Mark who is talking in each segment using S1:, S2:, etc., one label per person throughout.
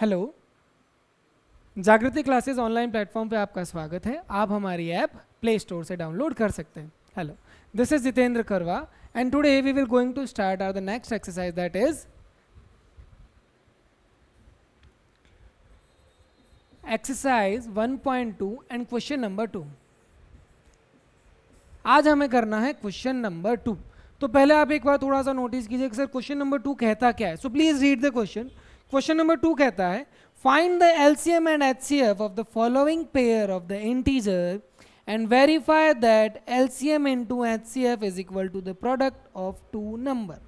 S1: Hello जागृति classes online platform पे आपका स्वागत है आप हमारी ऐप प्ले स्टोर से डाउनलोड कर सकते हैं hello this is Jitendra Karwa and today we will going to start are the next exercise that is exercise 1.2 and question number two आज हमें करना है क्वेश्चन नंबर टू तो पहले आप एक बार थोड़ा सा नोटिस कीजिए कि सर क्वेश्चन नंबर टू कहता क्या है so please read the question question number two कहता है find the LCM and HCF of the following pair of the integer to H C F is equal to the product of two number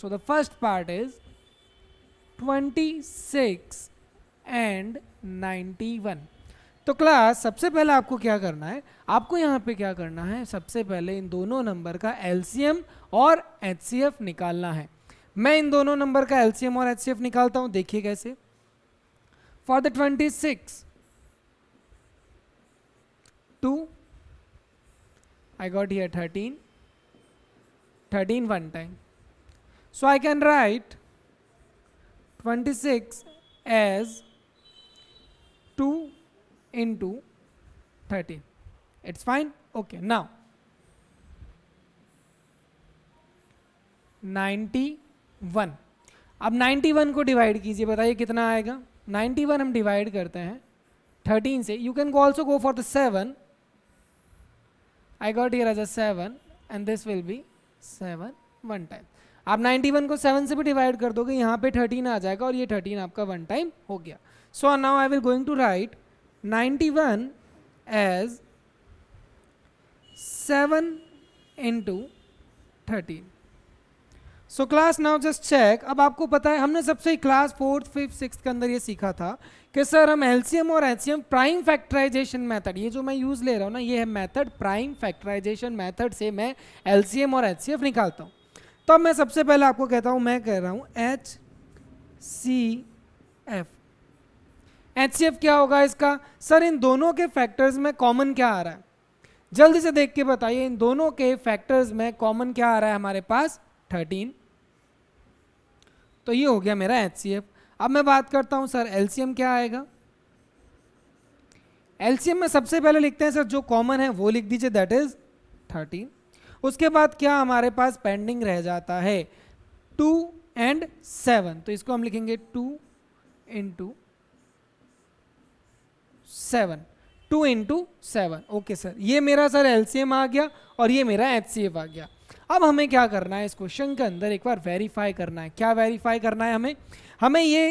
S1: so the first part is twenty six 26 ninety 91. तो class सबसे पहले आपको क्या करना है आपको यहाँ पे क्या करना है सबसे पहले इन दोनों नंबर का एम और एफ निकालना है मैं इन दोनों नंबर का एलसीएम और एच निकालता हूं देखिए कैसे for the twenty six two I got here thirteen 13 one time so I can write twenty six as two into thirteen it's fine okay now 90 one अब नाइन्टी वन को divide कीजिए बताइए कितना आएगा नाइन्टी वन हम divide करते हैं thirteen से you can also go for the seven I got here as a seven and this will be seven one time आप नाइन्टी वन को सेवन से भी डिवाइड कर दोगे यहाँ पे थर्टीन आ जाएगा और ये थर्टीन आपका वन टाइम हो गया so now I will going to write ninety one as seven into thirteen so class now just check अब आपको पता है हमने सबसे क्लास फोर्थ फिफ्थ सिक्स के अंदर ये सीखा था कि सर हम एलसीएम और एचसीएम प्राइम फैक्टराइजेशन मेथड ये जो मैं यूज़ ले रहा हूँ ना ये है मेथड प्राइम फैक्टराइजेशन मेथड से मैं एलसीएम और एचसीएफ निकालता हूँ तो अब मैं सबसे पहले आपको कहता हूँ मैं कह रहा हूँ H C F H C F क्या होगा इसका सर इन दोनों के फैक्टर्स में कॉमन क्या आ रहा है जल्दी से देख के बताइए इन दोनों के फैक्टर्स में कॉमन क्या आ रहा है हमारे पास थर्टीन तो ये हो गया मेरा एच अब मैं बात करता हूँ सर एल क्या आएगा एल में सबसे पहले लिखते हैं सर जो कॉमन है वो लिख दीजिए दैट इज थर्टीन उसके बाद क्या हमारे पास पेंडिंग रह जाता है टू एंड सेवन तो इसको हम लिखेंगे two into seven two into seven okay sir ये मेरा सर एल आ गया और ये मेरा एच आ गया अब हमें क्या करना है इस क्वेश्चन के अंदर एक बार वेरीफाई करना है क्या वेरीफाई करना है हमें हमें ये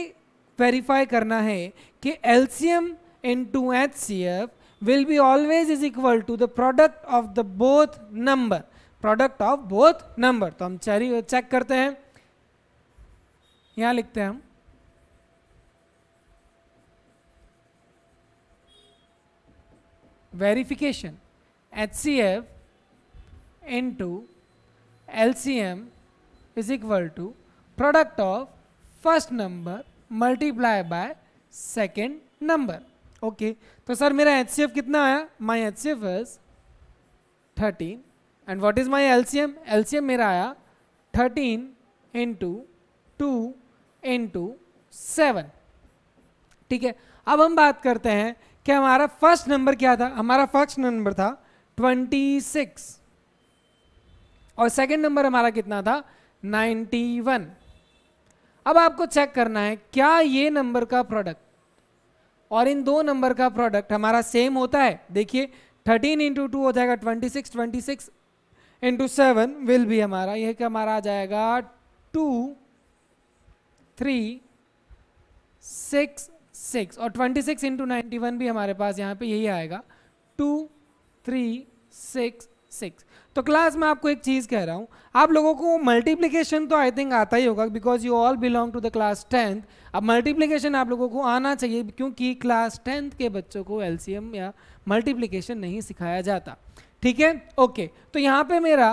S1: वेरीफाई करना है कि L C M into H C F will be always is equal to the product of the both number product of both number तो हम चेरी चेक करते हैं यहाँ लिखते हैं हम verification H C F into LCM is equal to product of first number multiply by second number. Okay okay. तो sir मेरा एच कितना आया my H C F is thirteen and what is my L C M L C M मेरा आया thirteen into two into seven ठीक है अब हम बात करते हैं कि हमारा फर्स्ट नंबर क्या था हमारा फर्स्ट नंबर था ट्वेंटी सिक्स और सेकंड नंबर हमारा कितना था 91 अब आपको चेक करना है क्या ये नंबर का प्रोडक्ट और इन दो नंबर का प्रोडक्ट हमारा सेम होता है देखिए 13 इंटू टू हो जाएगा 26 26 इंटू सेवन विल भी हमारा यह हमारा आ जाएगा टू थ्री सिक्स सिक्स और twenty six into ninety one भी हमारे पास यहाँ पे यही आएगा टू थ्री सिक्स सिक्स तो क्लास में आपको एक चीज़ कह रहा हूँ आप लोगों को मल्टीप्लीकेशन तो आई थिंक आता ही होगा because you all belong to the class tenth अब मल्टीप्लीकेशन आप लोगों को आना चाहिए क्योंकि क्लास टेंथ के बच्चों को एलसीएम या मल्टीप्लीकेशन नहीं सिखाया जाता ठीक है ओके तो यहाँ पर मेरा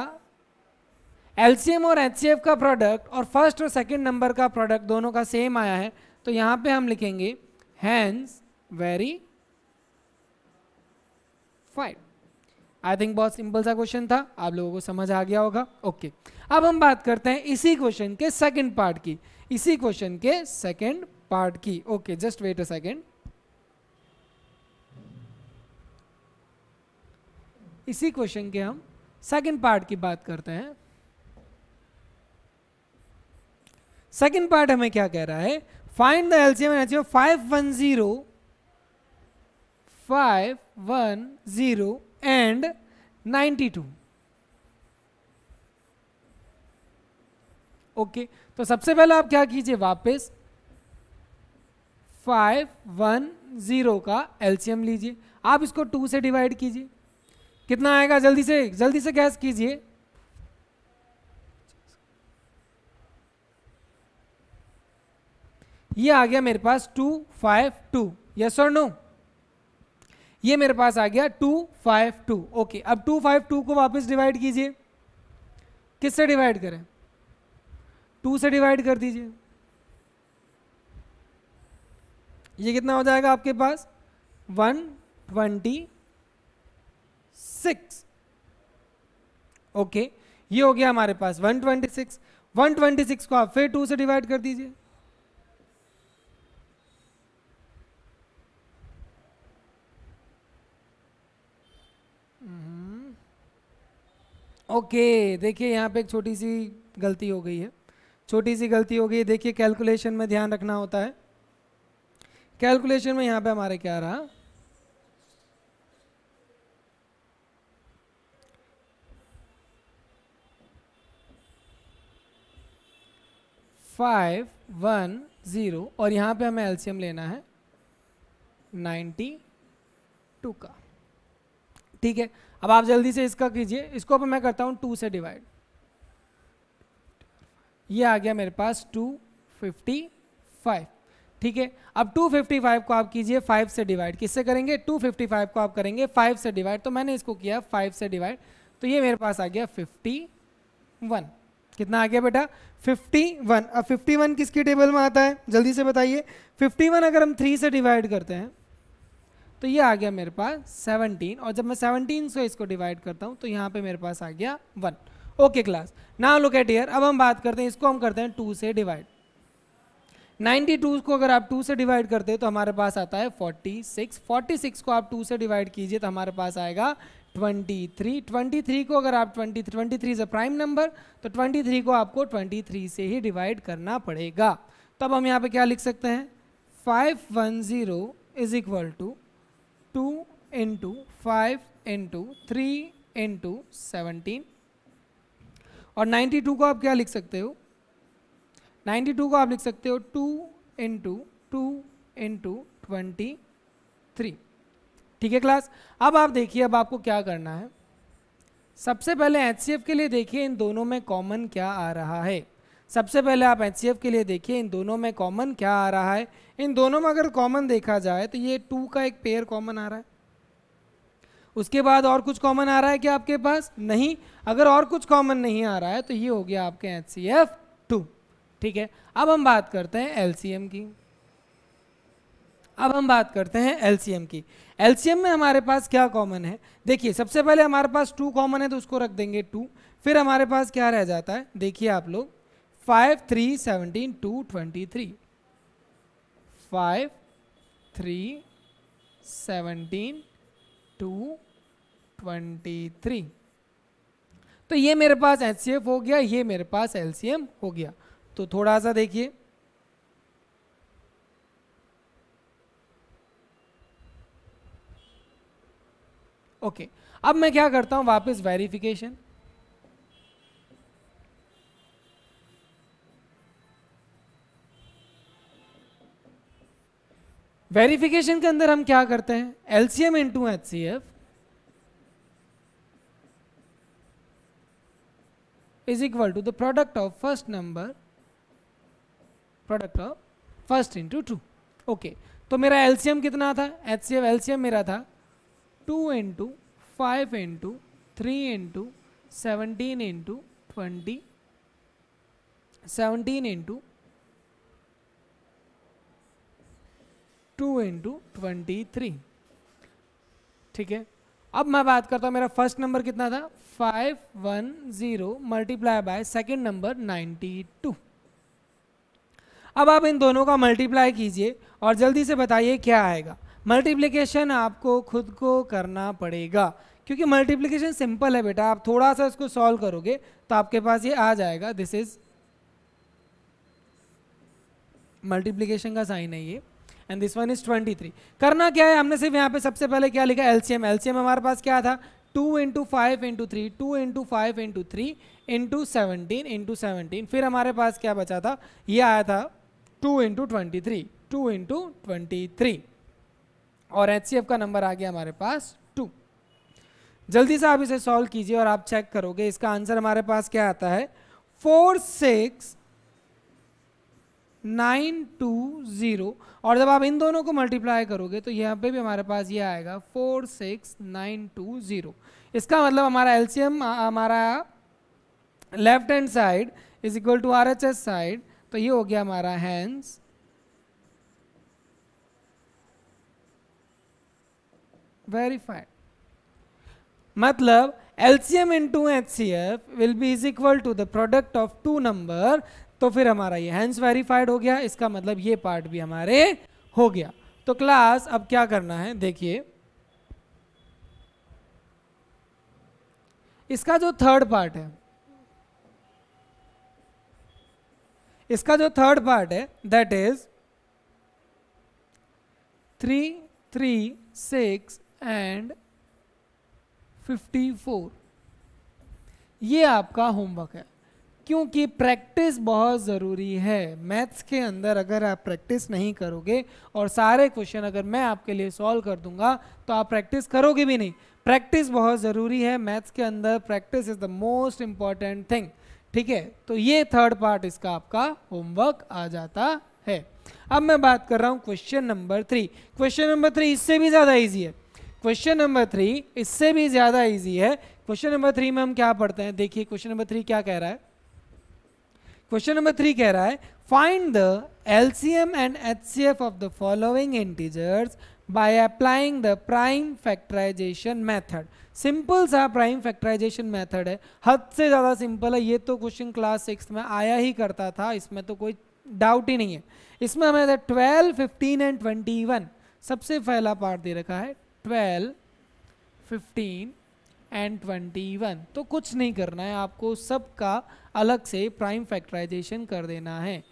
S1: एलसीएम और एच का प्रोडक्ट और फर्स्ट और सेकेंड नंबर का प्रोडक्ट दोनों का सेम आया है तो यहाँ पे हम लिखेंगे hence verified I think बहुत सिंपल सा क्वेश्चन था आप लोगों को समझ आ गया होगा ओके okay. अब हम बात करते हैं इसी क्वेश्चन के सेकंड पार्ट की इसी क्वेश्चन के सेकंड पार्ट की okay just wait a second इसी क्वेश्चन के हम सेकंड पार्ट की बात करते हैं सेकंड पार्ट हमें क्या कह रहा है find the LCM zero five one zero and 92 okay okay, तो सबसे पहले आप क्या कीजिए वापस 510 का एलसीएम लीजिए आप इसको 2 से डिवाइड कीजिए कितना आएगा जल्दी से जल्दी से गैस कीजिए ये आ गया मेरे पास टू फाइव टू यस और नो ये मेरे पास आ गया टू फाइव टू ओके अब टू फाइव टू को वापस डिवाइड कीजिए किससे डिवाइड करें टू से डिवाइड कर दीजिए ये कितना हो जाएगा आपके पास वन ट्वेंटी सिक्स ओके ये हो गया हमारे पास one twenty six one twenty six को आप फिर टू से डिवाइड कर दीजिए ओके देखिए यहाँ पे एक छोटी सी गलती हो गई है छोटी सी गलती हो गई है देखिए कैलकुलेशन में ध्यान रखना होता है कैलकुलेशन में यहाँ पे हमारे क्या रहा फाइव वन ज़ीरो और यहाँ पे हमें एलसीएम लेना है नाइन्टी टू का ठीक है अब आप जल्दी से इसका कीजिए इसको अब मैं करता हूँ टू से डिवाइड ये आ गया मेरे पास टू फिफ्टी फाइव ठीक है अब 255 को आप कीजिए 5 से डिवाइड किससे करेंगे 255 को आप करेंगे 5 से डिवाइड तो मैंने इसको किया 5 से डिवाइड तो ये मेरे पास आ गया 51 कितना आ गया बेटा 51 अब 51 किसके टेबल में आता है जल्दी से बताइए 51 अगर हम 3 से डिवाइड करते हैं तो ये आ गया मेरे पास सेवनटीन और जब मैं सेवनटीन से इसको डिवाइड करता हूँ तो यहाँ पे मेरे पास आ गया one okay class now look at here अब हम बात करते हैं इसको हम करते हैं टू से डिवाइड 92 को अगर आप 2 से डिवाइड करते हो तो हमारे पास आता है 46 46 को आप 2 से डिवाइड कीजिए तो हमारे पास आएगा 23 23 को अगर आप twenty 23 is a prime number तो 23 को आपको 23 से ही डिवाइड करना पड़ेगा तब तो हम यहाँ पे क्या लिख सकते हैं 510 one zero is equal to two into five into three into seventeen और नाइन्टी टू को आप क्या लिख सकते हो नाइन्टी टू को आप लिख सकते हो two into two into twenty three ठीक है क्लास अब आप देखिए अब आपको क्या करना है सबसे पहले एच के लिए देखिए इन दोनों में कॉमन क्या आ रहा है सबसे पहले आप एच के लिए देखिए इन दोनों में कॉमन क्या आ रहा है इन दोनों में अगर कॉमन देखा जाए तो ये टू का एक पेयर कॉमन आ रहा है उसके बाद और कुछ कॉमन आ रहा है क्या आपके पास नहीं अगर और कुछ कॉमन नहीं आ रहा है तो ये हो गया आपके एच सी एफ टू ठीक है अब हम बात करते हैं एल सी एम की अब हम बात करते हैं एल सी एम की एल सी एम में हमारे पास क्या कॉमन है देखिए सबसे पहले हमारे पास टू कॉमन है तो उसको रख देंगे टू फिर हमारे पास क्या रह जाता है देखिए आप लोग five three seventeen two twenty three five three seventeen two twenty three तो ये मेरे पास एच हो गया ये मेरे पास एल हो गया तो थोड़ा सा देखिए ओके okay. अब मैं क्या करता हूँ वापस वेरिफिकेशन वेरिफिकेशन के अंदर हम क्या करते हैं LCM into H C F is equal to the product of first number product of first into two okay तो मेरा एलसीएम कितना था एच सी एफ एलसीएम मेरा था two into five into three into seventeen into twenty seventeen into two into twenty three ठीक है अब मैं बात करता हूँ मेरा फर्स्ट नंबर कितना था five one zero multiply by second number ninety two अब आप इन दोनों का मल्टीप्लाई कीजिए और जल्दी से बताइए क्या आएगा मल्टीप्लिकेशन आपको खुद को करना पड़ेगा क्योंकि मल्टीप्लिकेशन सिंपल है बेटा आप थोड़ा सा इसको सॉल्व करोगे तो आपके पास ये आ जाएगा दिस इज मल्टीप्लिकेशन का साइन है ये एंड दिस वन इज 23 करना क्या है हमने सिर्फ यहाँ पे सबसे पहले क्या लिखा एलसीएम एलसीएम हमारे पास क्या था two into five into three two into five into three into seventeen into seventeen फिर हमारे पास क्या बचा था ये आया था two into twenty three two into twenty three और एच का नंबर आ गया हमारे पास टू जल्दी से आप इसे सॉल्व कीजिए और आप चेक करोगे इसका आंसर हमारे पास क्या आता है four six nine two zero और जब आप इन दोनों को मल्टीप्लाई करोगे तो यहाँ पे भी हमारे पास ये आएगा four six nine two zero इसका मतलब हमारा एलसीएम हमारा left hand side is equal to R H S side तो ये हो गया हमारा हैंड्स वेरीफाइड मतलब L C M into H C F will be is equal to the product of two number तो फिर हमारा ये हैंस वेरीफाइड हो गया इसका मतलब ये पार्ट भी हमारे हो गया तो क्लास अब क्या करना है देखिए इसका जो थर्ड पार्ट है इसका जो थर्ड पार्ट है that is three three six and fifty four ये आपका होमवर्क है क्योंकि प्रैक्टिस बहुत ज़रूरी है मैथ्स के अंदर अगर आप प्रैक्टिस नहीं करोगे और सारे क्वेश्चन अगर मैं आपके लिए सॉल्व कर दूंगा तो आप प्रैक्टिस करोगे भी नहीं प्रैक्टिस बहुत ज़रूरी है मैथ्स के अंदर practice is the most important thing ठीक है तो ये थर्ड पार्ट इसका आपका होमवर्क आ जाता है अब मैं बात कर रहा हूँ question number three question number three इससे भी ज़्यादा ईजी है क्वेश्चन नंबर थ्री इससे भी ज़्यादा ईजी है क्वेश्चन नंबर थ्री में हम क्या पढ़ते हैं देखिए क्वेश्चन नंबर थ्री क्या कह रहा है क्वेश्चन नंबर थ्री कह रहा है find the LCM and HCF of the following integers by applying the prime factorisation method simple सा प्राइम फैक्टराइजेशन मेथड है हद से ज़्यादा सिंपल है ये तो क्वेश्चन क्लास सिक्स में आया ही करता था इसमें तो कोई डाउट ही नहीं है इसमें हमें twelve fifteen and twenty one सबसे पहला पार्ट दे रखा है twelve fifteen and twenty one तो कुछ नहीं करना है आपको सबका अलग से प्राइम फैक्टराइजेशन कर देना है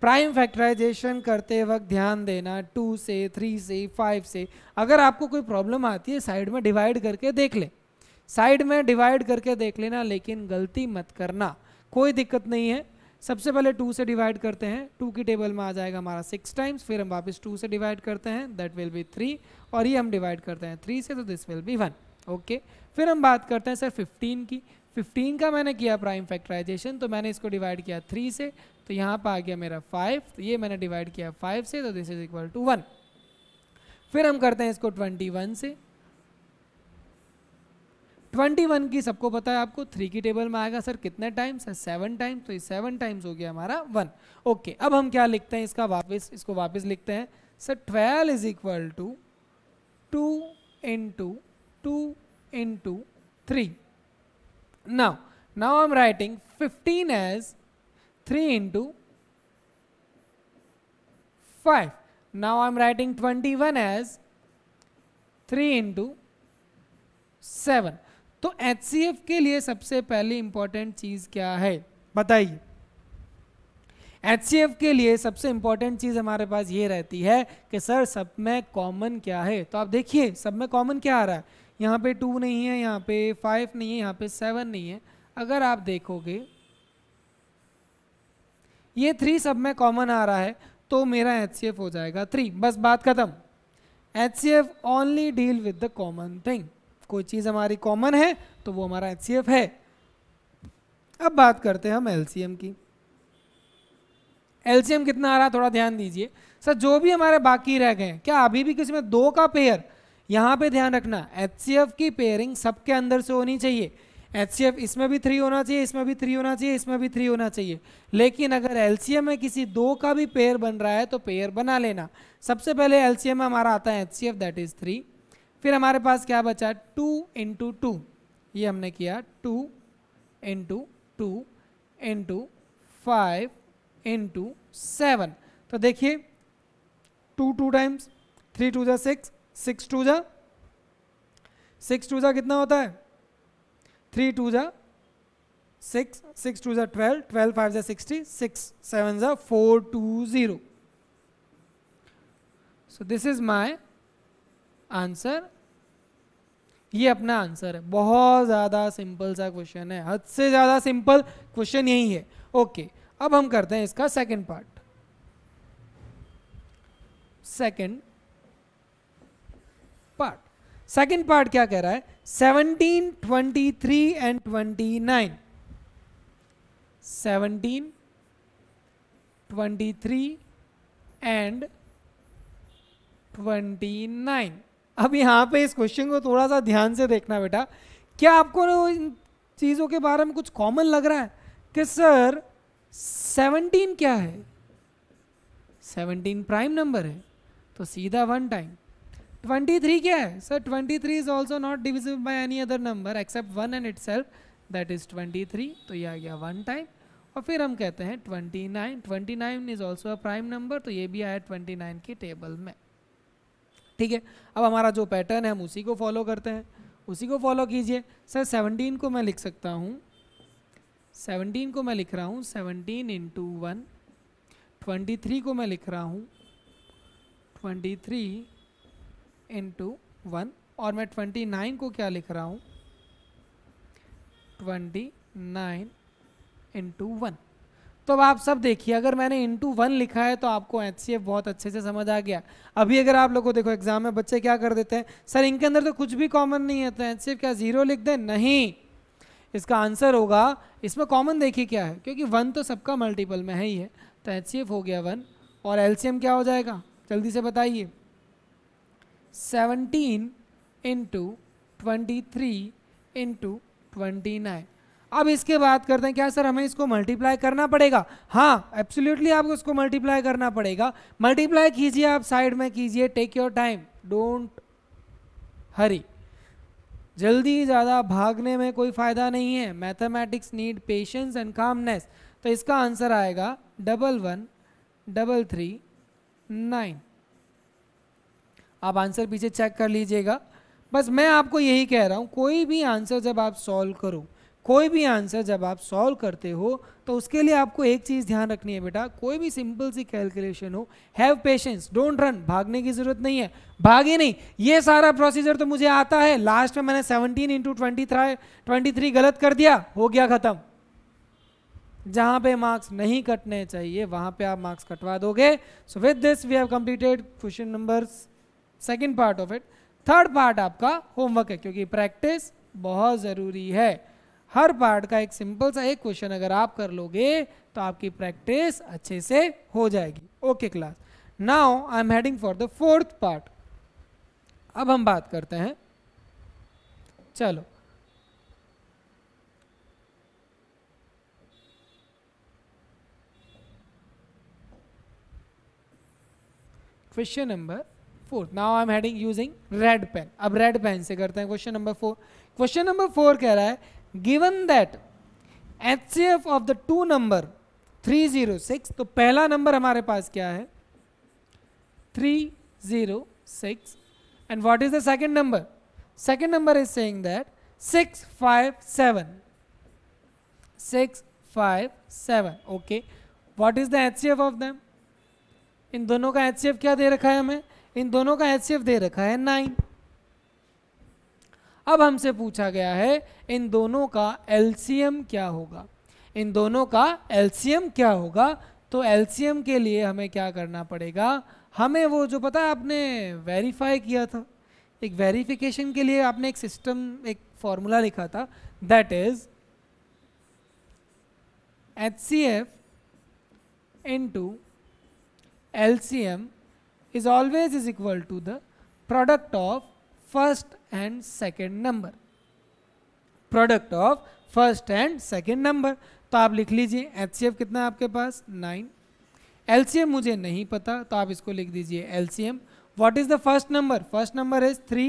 S1: प्राइम फैक्टराइजेशन करते वक्त ध्यान देना टू से थ्री से फाइव से अगर आपको कोई प्रॉब्लम आती है साइड में डिवाइड करके देख ले साइड में डिवाइड करके देख लेना लेकिन गलती मत करना कोई दिक्कत नहीं है सबसे पहले टू से डिवाइड करते हैं टू की टेबल में आ जाएगा हमारा सिक्स टाइम्स फिर हम वापस टू से डिवाइड करते हैं दैट विल बी थ्री और ये हम डिवाइड करते हैं थ्री से तो this will be one okay फिर हम बात करते हैं सर फिफ्टीन की 15 का मैंने किया प्राइम फैक्टराइजेशन तो मैंने इसको डिवाइड किया 3 से तो यहाँ पर आ गया मेरा 5 तो ये मैंने डिवाइड किया 5 से तो दिस इज इक्वल टू 1 फिर हम करते हैं इसको 21 से 21 की सबको पता है आपको थ्री की टेबल में आएगा सर कितने टाइम्स सर सेवन टाइम्स तो ये सेवन टाइम्स हो गया हमारा वन ओके okay, अब हम क्या लिखते हैं इसका वापस इसको वापस लिखते हैं sir twelve is equal to two into two into three Now, now I'm writing 15 as 3 into 5. Now I'm writing 21 as 3 into 7. तो HCF के लिए सबसे पहली इंपॉर्टेंट चीज़ क्या है बताइए एच के लिए सबसे इंपॉर्टेंट चीज़ हमारे पास ये रहती है कि सर सब में कॉमन क्या है तो आप देखिए सब में कॉमन क्या आ रहा है यहाँ पे टू नहीं है यहाँ पे फाइव नहीं है यहाँ पे सेवन नहीं है अगर आप देखोगे ये थ्री सब में कॉमन आ रहा है तो मेरा एच हो जाएगा थ्री बस बात खत्म H C F only deal with the common thing कोई चीज़ हमारी कॉमन है तो वो हमारा एच सी एफ है अब बात करते हैं हम एल सी एम की एल सी एम कितना आ रहा है थोड़ा ध्यान दीजिए सर जो भी हमारे बाकी रह गए क्या अभी भी किसी में दो का पेयर यहाँ पे ध्यान रखना एच की पेयरिंग सबके अंदर से होनी चाहिए एच इसमें भी थ्री होना चाहिए इसमें भी थ्री होना चाहिए इसमें भी थ्री होना चाहिए लेकिन अगर एल में किसी दो का भी पेयर बन रहा है तो पेयर बना लेना सबसे पहले एल में हमारा आता है एच दैट इज़ थ्री फिर हमारे पास क्या बचा टू इंटू टू ये हमने किया two into two into five into seven तो देखिए two two times three two ज़ा सिक्स सिक्स टू जा सिक्स टू जा कितना होता है थ्री टू जा सिक्स सिक्स टू जा ट्वेल्व ट्वेल्व फाइव जा सिक्सटी सिक्स सेवन जा four two zero so this is my answer ये अपना आंसर है बहुत ज़्यादा सिंपल सा क्वेश्चन है हद से ज़्यादा सिंपल क्वेश्चन यही है ओके okay, अब हम करते हैं इसका second part second part second part क्या कह रहा है 17, 23 एंड 29 17, 23 एंड 29 अब यहां पे इस क्वेश्चन को थोड़ा सा ध्यान से देखना बेटा क्या आपको इन चीज़ों के बारे में कुछ कॉमन लग रहा है कि सर 17 क्या है 17 प्राइम नंबर है तो सीधा वन टाइम ट्वेंटी थ्री क्या है sir twenty three is also not divisible by any other number except one and itself that is twenty three तो ये आ गया वन टाइम और फिर हम कहते हैं twenty nine twenty nine is also a prime number तो ये भी आया ट्वेंटी नाइन के टेबल में ठीक है अब हमारा जो पैटर्न है हम उसी को फॉलो करते हैं उसी को फॉलो कीजिए सर सेवनटीन को मैं लिख सकता हूँ सेवनटीन को मैं लिख रहा हूँ seventeen into one twenty three को मैं लिख रहा हूँ ट्वेंटी थ्री इंटू वन और मैं ट्वेंटी नाइन को क्या लिख रहा हूँ ट्वेंटी नाइन इंटू वन तो अब आप सब देखिए अगर मैंने इंटू वन लिखा है तो आपको एच बहुत अच्छे से समझ आ गया अभी अगर आप लोगों को देखो एग्जाम में बच्चे क्या कर देते हैं सर इनके अंदर तो कुछ भी कॉमन नहीं है तो एच क्या जीरो लिख दें नहीं इसका आंसर होगा इसमें कॉमन देखिए क्या है क्योंकि वन तो सबका मल्टीपल में है ही है तो एच हो गया वन और एल क्या हो जाएगा जल्दी से बताइए seventeen into twenty three into twenty nine अब इसके बात करते हैं क्या सर हमें इसको मल्टीप्लाई करना पड़ेगा हाँ एब्सोल्युटली आपको इसको मल्टीप्लाई करना पड़ेगा मल्टीप्लाई कीजिए आप साइड में कीजिए take your time don't hurry जल्दी ज़्यादा भागने में कोई फ़ायदा नहीं है mathematics need patience and calmness तो इसका आंसर आएगा double one double three nine आप आंसर पीछे चेक कर लीजिएगा बस मैं आपको यही कह रहा हूँ कोई भी आंसर जब आप सॉल्व करो कोई भी आंसर जब आप सॉल्व करते हो तो उसके लिए आपको एक चीज़ ध्यान रखनी है बेटा कोई भी सिंपल सी कैलकुलेशन हो हैव पेशेंस डोंट रन भागने की ज़रूरत नहीं है भागे नहीं ये सारा प्रोसीजर तो मुझे आता है लास्ट में मैंने 17 इंटू ट्वेंटी ट्वेंटी थ्री गलत कर दिया हो गया ख़त्म जहाँ पे मार्क्स नहीं कटने चाहिए वहाँ पे आप मार्क्स कटवा दोगे so with this we have completed question numbers second part of it third part आपका होमवर्क है क्योंकि प्रैक्टिस बहुत ज़रूरी है हर पार्ट का एक सिंपल सा एक क्वेश्चन अगर आप कर लोगे तो आपकी प्रैक्टिस अच्छे से हो जाएगी okay class now I am heading for the fourth part अब हम बात करते हैं चलो question number four now I am heading using red pen अब रेड पेन से करते हैं question number four question number four कह रहा है given that H C F of the two number three zero six तो पहला नंबर हमारे पास क्या है three zero six and what is the second number second number is saying that six five seven six five seven okay what is the H C F of them इन दोनों का एच सी एफ क्या दे रखा है हमें इन दोनों का H दे रखा है नाइन अब हमसे पूछा गया है इन दोनों का एल्सीयम क्या होगा इन दोनों का एल्सीयम क्या होगा तो एल्सीयम के लिए हमें क्या करना पड़ेगा हमें वो जो पता है आपने वेरीफाई किया था एक वेरिफिकेशन के लिए आपने एक सिस्टम एक फॉर्मूला लिखा था that is H C F into M is always is equal to the product of first and second number product of first and second number तो आप लिख लीजिए एच कितना है आपके पास नाइन एल मुझे नहीं पता तो आप इसको लिख दीजिए L C M what is the first number first number is three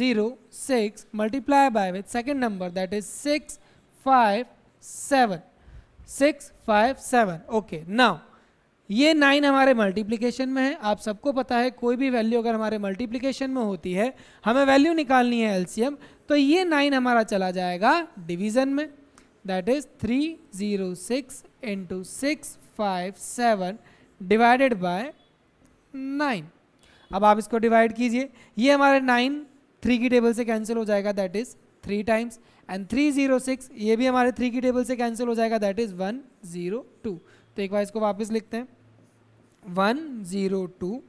S1: zero six multiply by with second number that is six five seven six five seven okay now ये nine हमारे मल्टीप्लिकेशन में है आप सबको पता है कोई भी वैल्यू अगर हमारे मल्टीप्लिकेशन में होती है हमें वैल्यू निकालनी है एलसीएम तो ये नाइन हमारा चला जाएगा डिवीजन में that is three zero six into six five seven divided by nine अब आप इसको डिवाइड कीजिए ये हमारे नाइन थ्री की टेबल से कैंसिल हो जाएगा that is three times and three zero six ये भी हमारे थ्री की टेबल से कैंसिल हो जाएगा that is one zero two तो एक बार इसको वापस लिखते हैं one zero two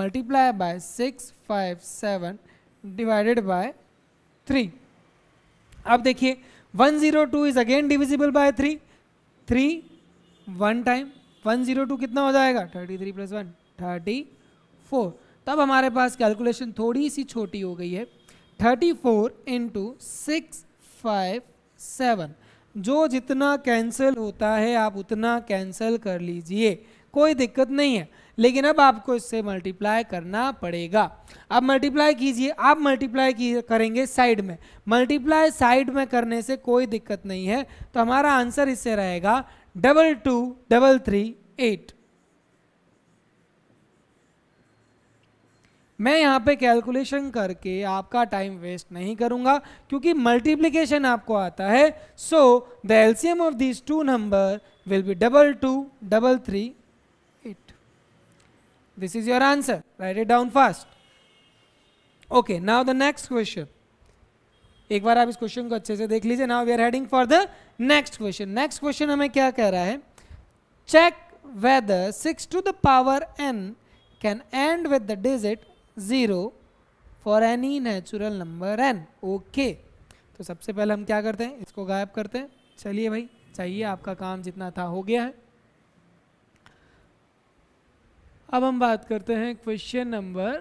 S1: multiply by six five seven divided by three अब देखिए one zero two is again divisible by three three one time one zero two कितना हो जाएगा thirty three plus one thirty four तब हमारे पास calculation थोड़ी सी छोटी हो गई है thirty four into six five seven जो जितना कैंसिल होता है आप उतना कैंसिल कर लीजिए कोई दिक्कत नहीं है लेकिन अब आपको इससे मल्टीप्लाई करना पड़ेगा अब मल्टीप्लाई कीजिए आप मल्टीप्लाई करेंगे साइड में मल्टीप्लाई साइड में करने से कोई दिक्कत नहीं है तो हमारा आंसर इससे रहेगा double two double three eight मैं यहाँ पे कैलकुलेशन करके आपका टाइम वेस्ट नहीं करूँगा क्योंकि मल्टीप्लीकेशन आपको आता है so the LCM of this two number will be double two double three eight this is your answer write it down fast okay now the next question एक बार आप इस क्वेश्चन को अच्छे से देख लीजिए now we are heading for the next question next question हमें क्या कह रहा है check whether six to the power N can end with the digit zero for any natural number N okay तो सबसे पहले हम क्या करते हैं इसको गायब करते हैं चलिए भाई चाहिए आपका काम जितना था हो गया है अब हम बात करते हैं क्वेश्चन नंबर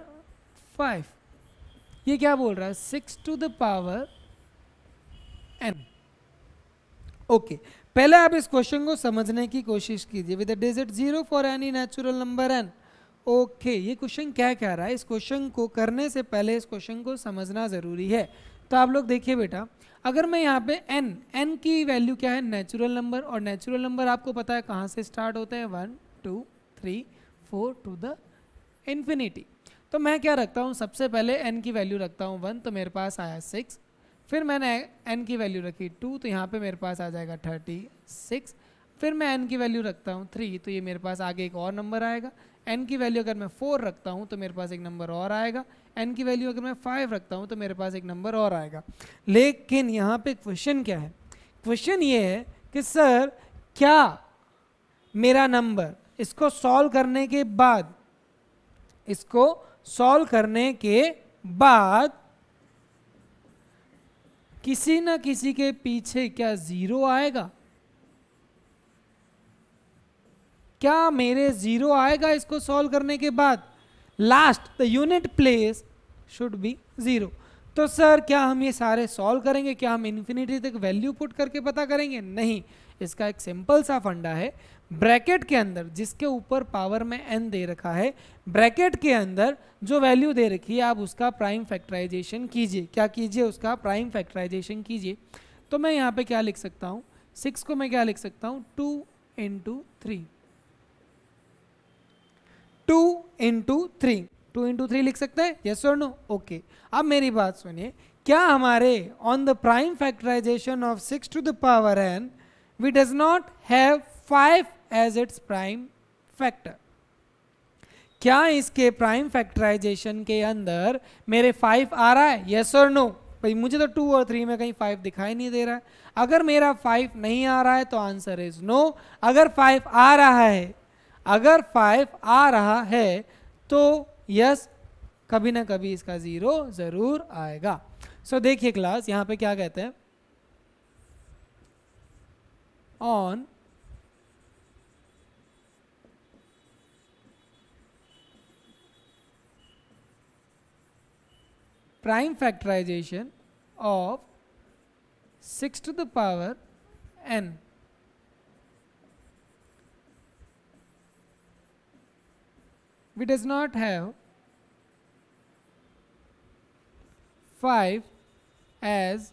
S1: फाइव ये क्या बोल रहा है six to the power N okay पहले आप इस क्वेश्चन को समझने की कोशिश कीजिए with digit zero for any natural number N okay okay, ये क्वेश्चन क्या कह रहा है इस क्वेश्चन को करने से पहले इस क्वेश्चन को समझना ज़रूरी है तो आप लोग देखिए बेटा अगर मैं यहाँ पे n n की वैल्यू क्या है नेचुरल नंबर और नेचुरल नंबर आपको पता है कहाँ से स्टार्ट होते हैं one two three four to the infinity तो मैं क्या रखता हूँ सबसे पहले n की वैल्यू रखता हूँ वन तो मेरे पास आया सिक्स फिर मैंने एन की वैल्यू रखी टू तो यहाँ पर मेरे पास आ जाएगा थर्टी सिक्स फिर मैं एन की वैल्यू रखता हूँ थ्री तो ये मेरे पास आगे एक और नंबर आएगा एन की वैल्यू अगर मैं फोर रखता हूँ तो मेरे पास एक नंबर और आएगा एन की वैल्यू अगर मैं फाइव रखता हूँ तो मेरे पास एक नंबर और आएगा लेकिन यहाँ पे क्वेश्चन क्या है क्वेश्चन ये है कि सर क्या मेरा नंबर इसको सॉल्व करने के बाद इसको सॉल्व करने के बाद किसी ना किसी के पीछे क्या ज़ीरो आएगा क्या मेरे ज़ीरो आएगा इसको सॉल्व करने के बाद last the unit place should be zero तो सर क्या हम ये सारे सॉल्व करेंगे क्या हम इन्फिनिटी तक वैल्यू पुट करके पता करेंगे नहीं इसका एक सिंपल सा फंडा है ब्रैकेट के अंदर जिसके ऊपर पावर में एन दे रखा है ब्रैकेट के अंदर जो वैल्यू दे रखी है आप उसका प्राइम फैक्टराइजेशन कीजिए क्या कीजिए उसका प्राइम फैक्टराइजेशन कीजिए तो मैं यहाँ पे क्या लिख सकता हूँ सिक्स को मैं क्या लिख सकता हूँ two into three two into three two into three लिख सकते हैं यस और नो ओके अब मेरी बात सुनिए क्या हमारे on the prime factorisation of six to the power N we does not have five as its prime factor क्या इसके प्राइम फैक्टराइजेशन के अंदर मेरे फाइव आ रहा है यस और नो भाई मुझे तो टू और थ्री में कहीं फाइव दिखाई नहीं दे रहा है अगर मेरा फाइव नहीं आ रहा है तो आंसर इज नो अगर फाइव आ रहा है अगर फाइव आ रहा है तो यस कभी ना कभी इसका ज़ीरो ज़रूर आएगा सो so, देखिए क्लास यहाँ पे क्या कहते हैं on prime factorisation of six to the power N we does not have 5 as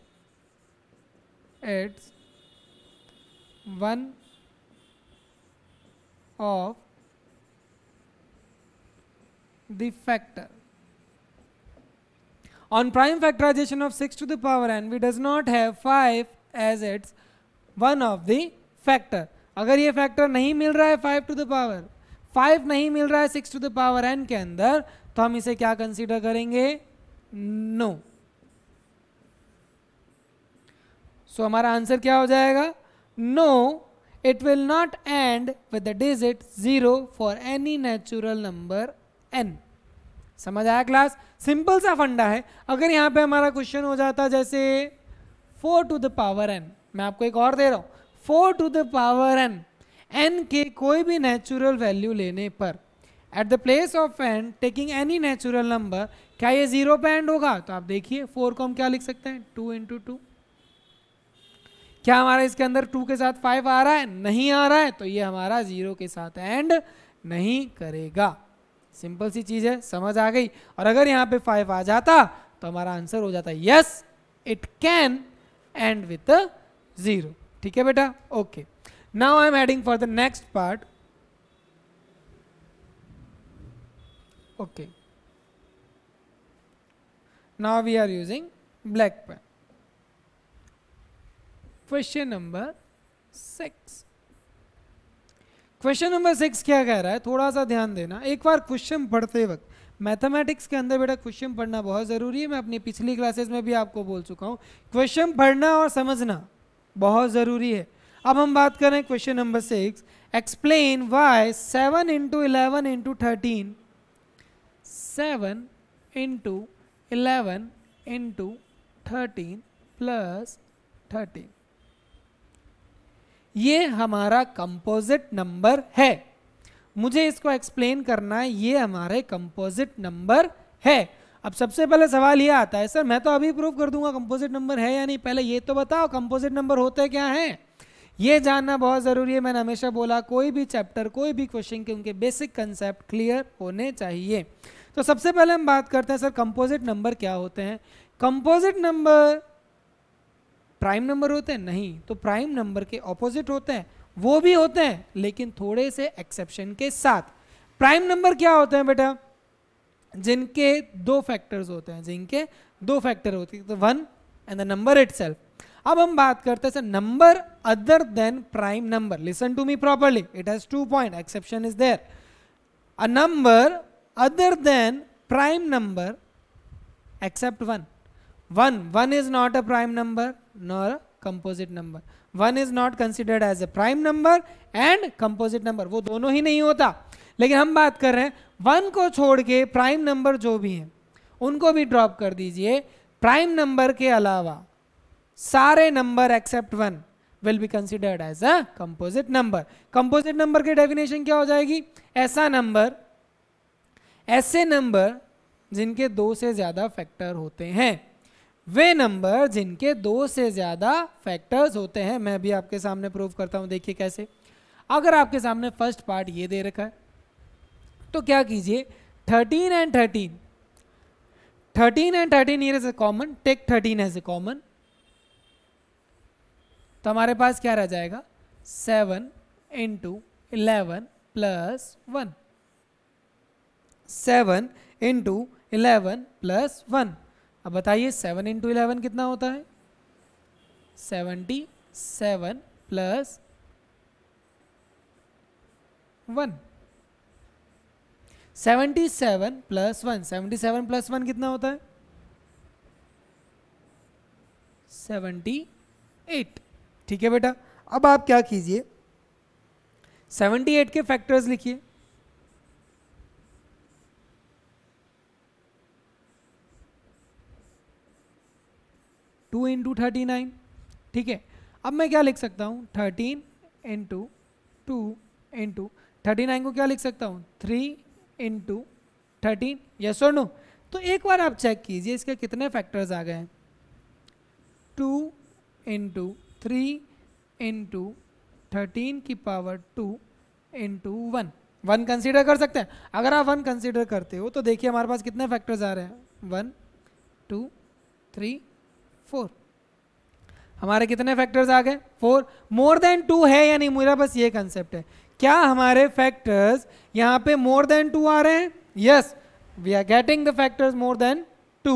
S1: its one of the factor. On prime factorization of 6 to the power n, we does not have 5 as its one of the factor. अगर ये factor नहीं मिल रहा है 5 the power five नहीं मिल रहा है six to the power N के अंदर तो हम इसे क्या कंसीडर करेंगे नो no. सो so, हमारा आंसर क्या हो जाएगा no it will not end with the digit zero for any natural number N समझ आया क्लास सिंपल सा फंडा है अगर यहां पे हमारा क्वेश्चन हो जाता जैसे four to the power n मैं आपको एक और दे रहा हूं four to the power n n के कोई भी नेचुरल वैल्यू लेने पर at the place of n taking any natural number क्या ये जीरो पे एंड होगा तो आप देखिए फोर को हम क्या लिख सकते हैं टू इंटू टू क्या हमारा इसके अंदर टू के साथ फाइव आ रहा है नहीं आ रहा है तो ये हमारा जीरो के साथ एंड नहीं करेगा सिंपल सी चीज़ है समझ आ गई और अगर यहां पे फाइव आ जाता तो हमारा आंसर हो जाता yes it can end with zero ठीक है बेटा okay okay. now i am adding for the next part okay now we are using black pen question number six question number six क्या कह रहा है थोड़ा सा ध्यान देना एक बार क्वेश्चन पढ़ते वक्त मैथमेटिक्स के अंदर बेटा क्वेश्चन पढ़ना बहुत ज़रूरी है मैं अपनी पिछली क्लासेस में भी आपको बोल चुका हूँ क्वेश्चन पढ़ना और समझना बहुत ज़रूरी है अब हम बात करें question number six explain why seven into eleven into thirteen seven into eleven into thirteen plus thirteen ये हमारा कंपोजिट नंबर है मुझे इसको एक्सप्लेन करना है ये हमारे कंपोजिट नंबर है अब सबसे पहले सवाल ये आता है सर मैं तो अभी प्रूव कर दूंगा कंपोजिट नंबर है या नहीं पहले ये तो बताओ कंपोजिट नंबर होते क्या हैं ये जानना बहुत ज़रूरी है मैंने हमेशा बोला कोई भी चैप्टर कोई भी क्वेश्चन के उनके बेसिक कंसेप्ट क्लियर होने चाहिए तो सबसे पहले हम बात करते हैं सर कंपोजिट नंबर क्या होते हैं कंपोजिट नंबर प्राइम नंबर होते हैं नहीं तो प्राइम नंबर के ऑपोजिट होते हैं वो भी होते हैं लेकिन थोड़े से एक्सेप्शन के साथ प्राइम नंबर क्या होते हैं बेटा जिनके दो फैक्टर्स होते हैं जिनके दो फैक्टर होते हैं तो one and the number it अब हम बात करते हैं sir number other than prime number. Listen to me properly. It has two point. Exception is there. A number other than prime number except one one one is not a prime number nor a composite number. one is not considered as a prime number and composite number. wo dono hi nahi hota lekin hum baat kar rahe hain one ko chhod ke prime number jo bhi हैं unko bhi drop kar dijiye prime number ke alawa सारे number except one will be considered as a composite number composite number की definition क्या हो जाएगी ऐसा number ऐसे number जिनके दो से ज़्यादा फैक्टर होते हैं वे नंबर जिनके दो से ज़्यादा फैक्टर्स होते हैं मैं भी आपके सामने प्रूव करता हूं देखिए कैसे अगर आपके सामने फर्स्ट पार्ट ये दे रखा है तो क्या कीजिए thirteen and thirteen thirteen and thirteen here is a common take thirteen as a common तो हमारे पास क्या रह जाएगा seven into eleven plus one seven into eleven plus one अब बताइए सेवन इंटू इलेवन कितना होता है seventy seven plus one seventy seven plus one seventy seven plus one कितना होता है सेवेंटी एट ठीक है बेटा अब आप क्या कीजिए 78 के फैक्टर्स लिखिए टू इंटू थर्टी नाइन ठीक है अब मैं क्या लिख सकता हूँ thirteen into two into thirty nine को क्या लिख सकता हूँ थ्री इंटू थर्टीन यस और नो तो एक बार आप चेक कीजिए इसके कितने फैक्टर्स आ गए हैं two into three into thirteen की power two into one one consider कर सकते हैं अगर आप वन कंसिडर करते हो तो देखिए हमारे पास कितने फैक्टर्स आ रहे हैं वन टू थ्री फोर हमारे कितने फैक्टर्स आ गए फोर मोर देन टू है या नहीं मेरा बस ये कंसेप्ट है क्या हमारे फैक्टर्स यहाँ पे मोर देन टू आ रहे हैं yes we are getting the factors more than two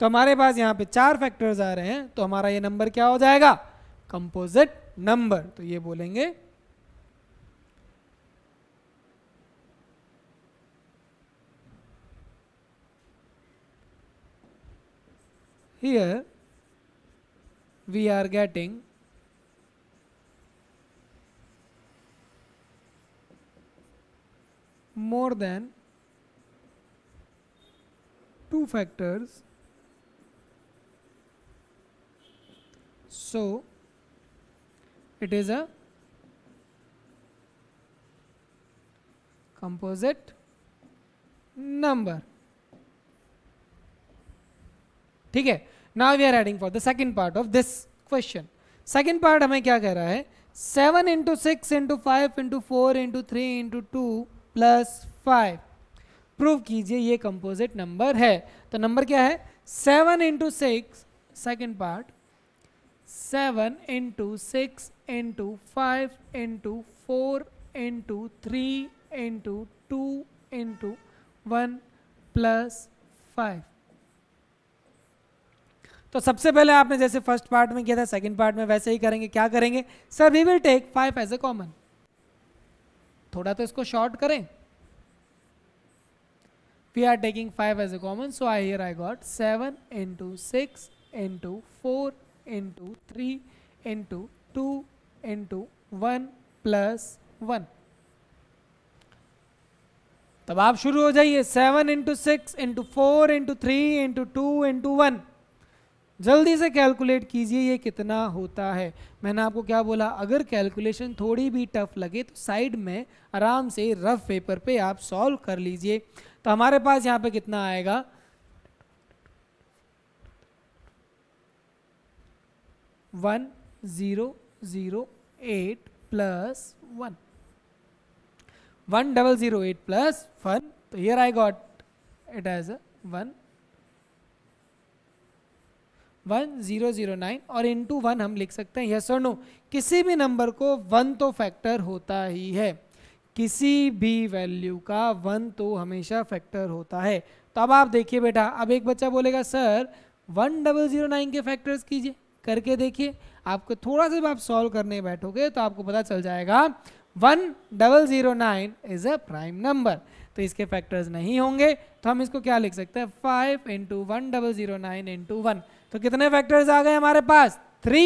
S1: तो हमारे पास यहाँ पे चार फैक्टर्स आ रहे हैं तो हमारा ये नंबर क्या हो जाएगा कंपोजिट नंबर तो ये बोलेंगे here we are getting more than two factors so so, it is a composite number ठीक है now we are heading for the second part of this question second part हमें क्या कह रहा है seven into six into five into four into three into two plus five prove कीजिए ये composite number है तो नंबर क्या है seven into six second part seven into six into five into four into three into two into one plus five तो सबसे पहले आपने जैसे फर्स्ट पार्ट में किया था सेकंड पार्ट में वैसे ही करेंगे क्या करेंगे sir we will take five as a common थोड़ा तो इसको शॉर्ट करें we are taking five as a common so I here I got seven into six into four into three into two into one plus one तब आप शुरू हो जाइए seven into six into four into three into two into one जल्दी से calculate कीजिए ये कितना होता है मैंने आपको क्या बोला अगर कैलकुलेशन थोड़ी भी टफ लगे तो साइड में आराम से रफ पेपर पे आप सॉल्व कर लीजिए तो हमारे पास यहाँ पे कितना आएगा one zero zero eight plus one one double zero eight plus one तो here I got it as a one one zero zero nine और टू वन हम लिख सकते हैं यस और नो किसी भी नंबर को वन तो फैक्टर होता ही है किसी भी वैल्यू का वन तो हमेशा फैक्टर होता है तो अब आप देखिए बेटा अब एक बच्चा बोलेगा sir one double zero nine के फैक्टर्स कीजिए करके देखिए आपको थोड़ा सा आप सॉल्व करने बैठोगे तो आपको पता चल जाएगा one double zero nine is a prime number तो इसके फैक्टर्स नहीं होंगे तो हम इसको क्या लिख सकते हैं five into one double zero nine into one तो कितने फैक्टर्स आ गए हमारे पास three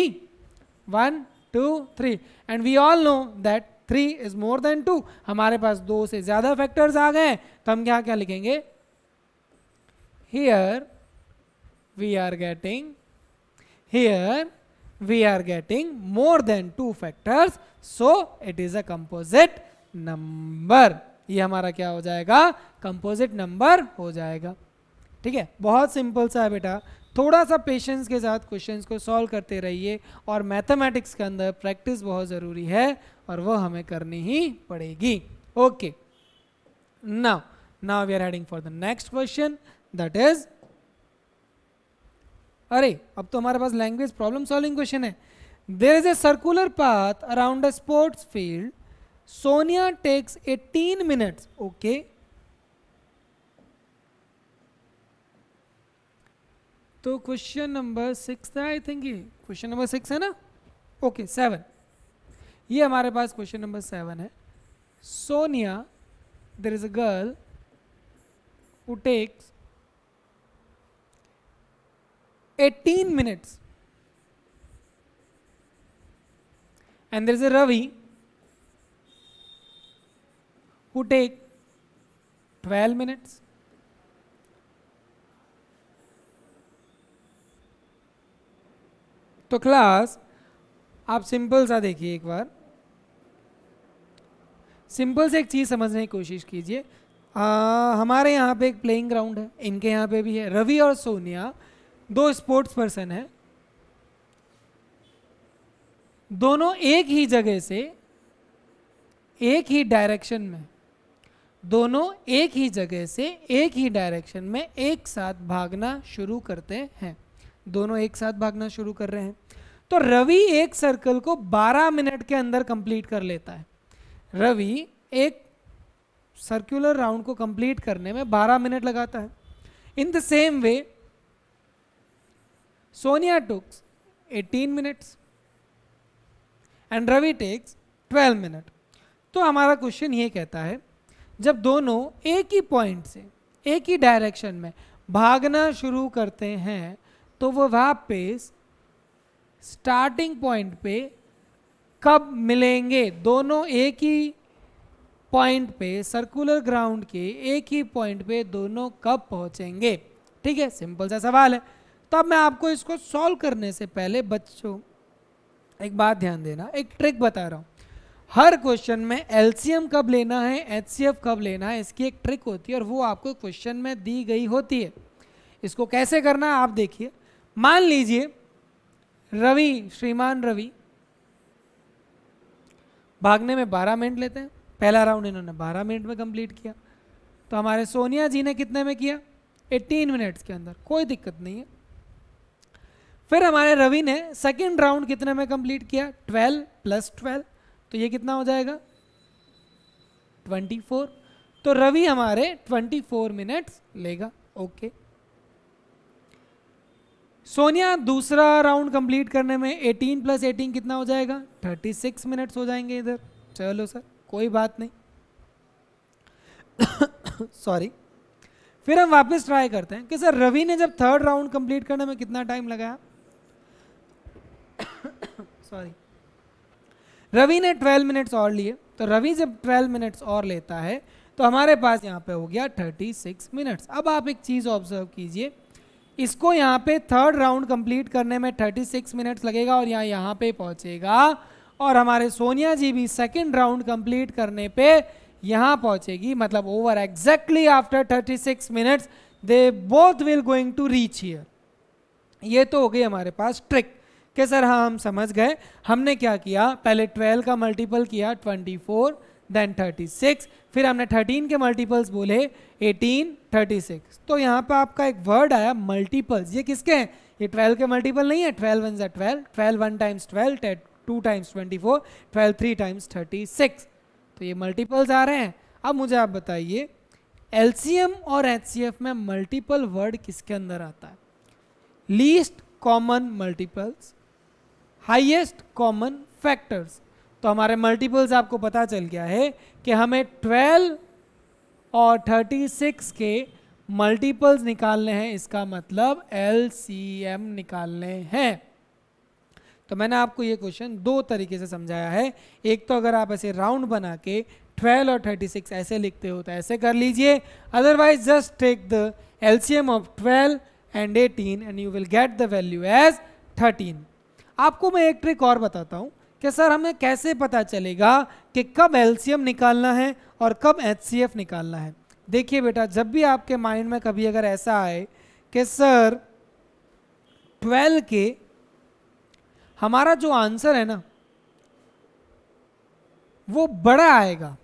S1: one two three and we all know that three is more than two हमारे पास दो से ज्यादा फैक्टर्स आ गए तो हम क्या क्या लिखेंगे here we are getting here we are getting more than two factors so it is a composite number ये हमारा क्या हो जाएगा कंपोजिट नंबर हो जाएगा ठीक है बहुत सिंपल सा है बेटा थोड़ा सा पेशेंस के साथ क्वेश्चंस को सॉल्व करते रहिए और मैथमेटिक्स के अंदर प्रैक्टिस बहुत ज़रूरी है और वो हमें करनी ही पड़ेगी okay now now we are heading for the next question that is अरे अब तो हमारे पास लैंग्वेज प्रॉब्लम सॉल्विंग क्वेश्चन है there is a circular path around a sports field Sonia takes 18 minutes okay तो क्वेश्चन नंबर सिक्स था I think ये question number six है ना ओके सेवन ये हमारे पास क्वेश्चन नंबर सेवन है Sonia there is a girl who takes eighteen minutes. And there is a Ravi who take 12 minutes. तो class आप सिंपल सा देखिए एक बार सिंपल से एक चीज़ समझने की कोशिश कीजिए हमारे यहाँ पे एक प्लेइंग ग्राउंड है इनके यहाँ पे भी है रवि और सोनिया दो स्पोर्ट्स पर्सन हैं दोनों एक ही जगह से एक ही डायरेक्शन में दोनों एक ही जगह से एक ही डायरेक्शन में एक साथ भागना शुरू करते हैं दोनों एक साथ भागना शुरू कर रहे हैं तो रवि एक सर्कल को 12 मिनट के अंदर कंप्लीट कर लेता है रवि एक सर्कुलर राउंड को कंप्लीट करने में 12 मिनट लगाता है in the same way Sonia took 18 minutes and Ravi takes 12 minute तो हमारा क्वेश्चन ये कहता है जब दोनों एक ही पॉइंट से एक ही डायरेक्शन में भागना शुरू करते हैं तो वो वह पेस स्टार्टिंग पॉइंट पे कब मिलेंगे दोनों एक ही पॉइंट पे सर्कुलर ग्राउंड के एक ही पॉइंट पे दोनों कब पहुंचेंगे ठीक है सिंपल सा सवाल है तो अब मैं आपको इसको सॉल्व करने से पहले बच्चों एक बात ध्यान देना एक ट्रिक बता रहा हूँ हर क्वेश्चन में एलसीएम कब लेना है एचसीएफ कब लेना है इसकी एक ट्रिक होती है और वो आपको क्वेश्चन में दी गई होती है इसको कैसे करना है आप देखिए मान लीजिए रवि श्रीमान रवि भागने में 12 मिनट लेते हैं पहला राउंड इन्होंने 12 मिनट में कंप्लीट किया तो हमारे सोनिया जी ने कितने में किया 18 मिनट्स के अंदर कोई दिक्कत नहीं है फिर हमारे रवि ने सेकेंड राउंड कितने में कंप्लीट किया ट्वेल्व प्लस ट्वेल्व तो ये कितना हो जाएगा ट्वेंटी फोर तो रवि हमारे ट्वेंटी फोर मिनट्स लेगा ओके सोनिया दूसरा राउंड कंप्लीट करने में एटीन प्लस एटीन कितना हो जाएगा थर्टी सिक्स मिनट्स हो जाएंगे इधर चलो सर कोई बात नहीं सॉरी फिर हम वापस ट्राई करते हैं कि सर रवि ने जब थर्ड राउंड कंप्लीट करने में कितना टाइम लगाया सॉरी रवि ने 12 मिनट्स और लिए तो रवि जब 12 मिनट्स और लेता है तो हमारे पास यहाँ पे हो गया 36 मिनट्स अब आप एक चीज़ ऑब्जर्व कीजिए इसको यहाँ पे थर्ड राउंड कंप्लीट करने में 36 मिनट्स लगेगा और यहाँ यहाँ पे पहुँचेगा और हमारे सोनिया जी भी सेकेंड राउंड कंप्लीट करने पे यहाँ पहुँचेगी मतलब over exactly after 36 minutes they both will going to reach here ये तो हो गई हमारे पास ट्रिक कि सर हाँ हम समझ गए हमने क्या किया पहले 12 का मल्टीपल किया 24 देन 36 फिर हमने 13 के मल्टीपल्स बोले 18 36 तो यहाँ पर आपका एक वर्ड आया मल्टीपल्स ये किसके हैं ये 12 के मल्टीपल नहीं है 12 वन जै 12 twelve one times twelve two times twenty four twelve three times six तो ये मल्टीपल्स आ रहे हैं अब मुझे आप बताइए एम और एफ में मल्टीपल वर्ड किसके अंदर आता है least common multiples highest common factors तो हमारे मल्टीपल्स आपको पता चल गया है कि हमें 12 और 36 के मल्टीपल्स निकालने हैं इसका मतलब एल निकालने हैं तो मैंने आपको ये क्वेश्चन दो तरीके से समझाया है एक तो अगर आप ऐसे राउंड बना के 12 और 36 ऐसे लिखते हो तो ऐसे कर लीजिए otherwise just take the M of 12 and 18 and you will get the value as 13 आपको मैं एक ट्रिक और बताता हूँ कि सर हमें कैसे पता चलेगा कि कब एल निकालना है और कब एच निकालना है देखिए बेटा जब भी आपके माइंड में कभी अगर ऐसा आए कि सर 12 के हमारा जो आंसर है ना वो बड़ा आएगा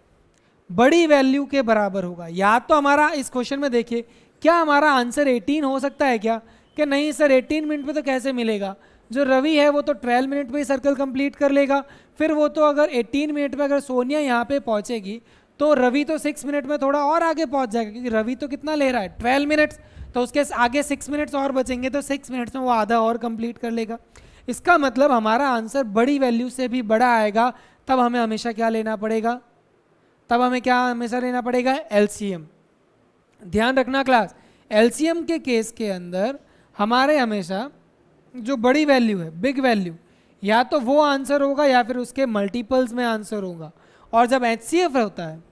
S1: बड़ी वैल्यू के बराबर होगा या तो हमारा इस क्वेश्चन में देखिए क्या हमारा आंसर 18 हो सकता है क्या कि नहीं सर 18 मिनट में तो कैसे मिलेगा जो रवि है वो तो 12 मिनट में ही सर्कल कंप्लीट कर लेगा फिर वो तो अगर 18 मिनट में अगर सोनिया यहाँ पे पहुँचेगी तो रवि तो सिक्स मिनट में थोड़ा और आगे पहुँच जाएगा क्योंकि रवि तो कितना ले रहा है ट्वेल्व मिनट्स तो उसके आगे सिक्स मिनट्स और बचेंगे तो सिक्स मिनट्स में वो आधा और कम्प्लीट कर लेगा इसका मतलब हमारा आंसर बड़ी वैल्यू से भी बड़ा आएगा तब हमें हमेशा क्या लेना पड़ेगा तब हमें क्या हमेशा लेना पड़ेगा एल ध्यान रखना क्लास एल के केस के अंदर हमारे हमेशा जो बड़ी वैल्यू है बिग वैल्यू या तो वो आंसर होगा या फिर उसके मल्टीपल्स में आंसर होगा और जब एच होता है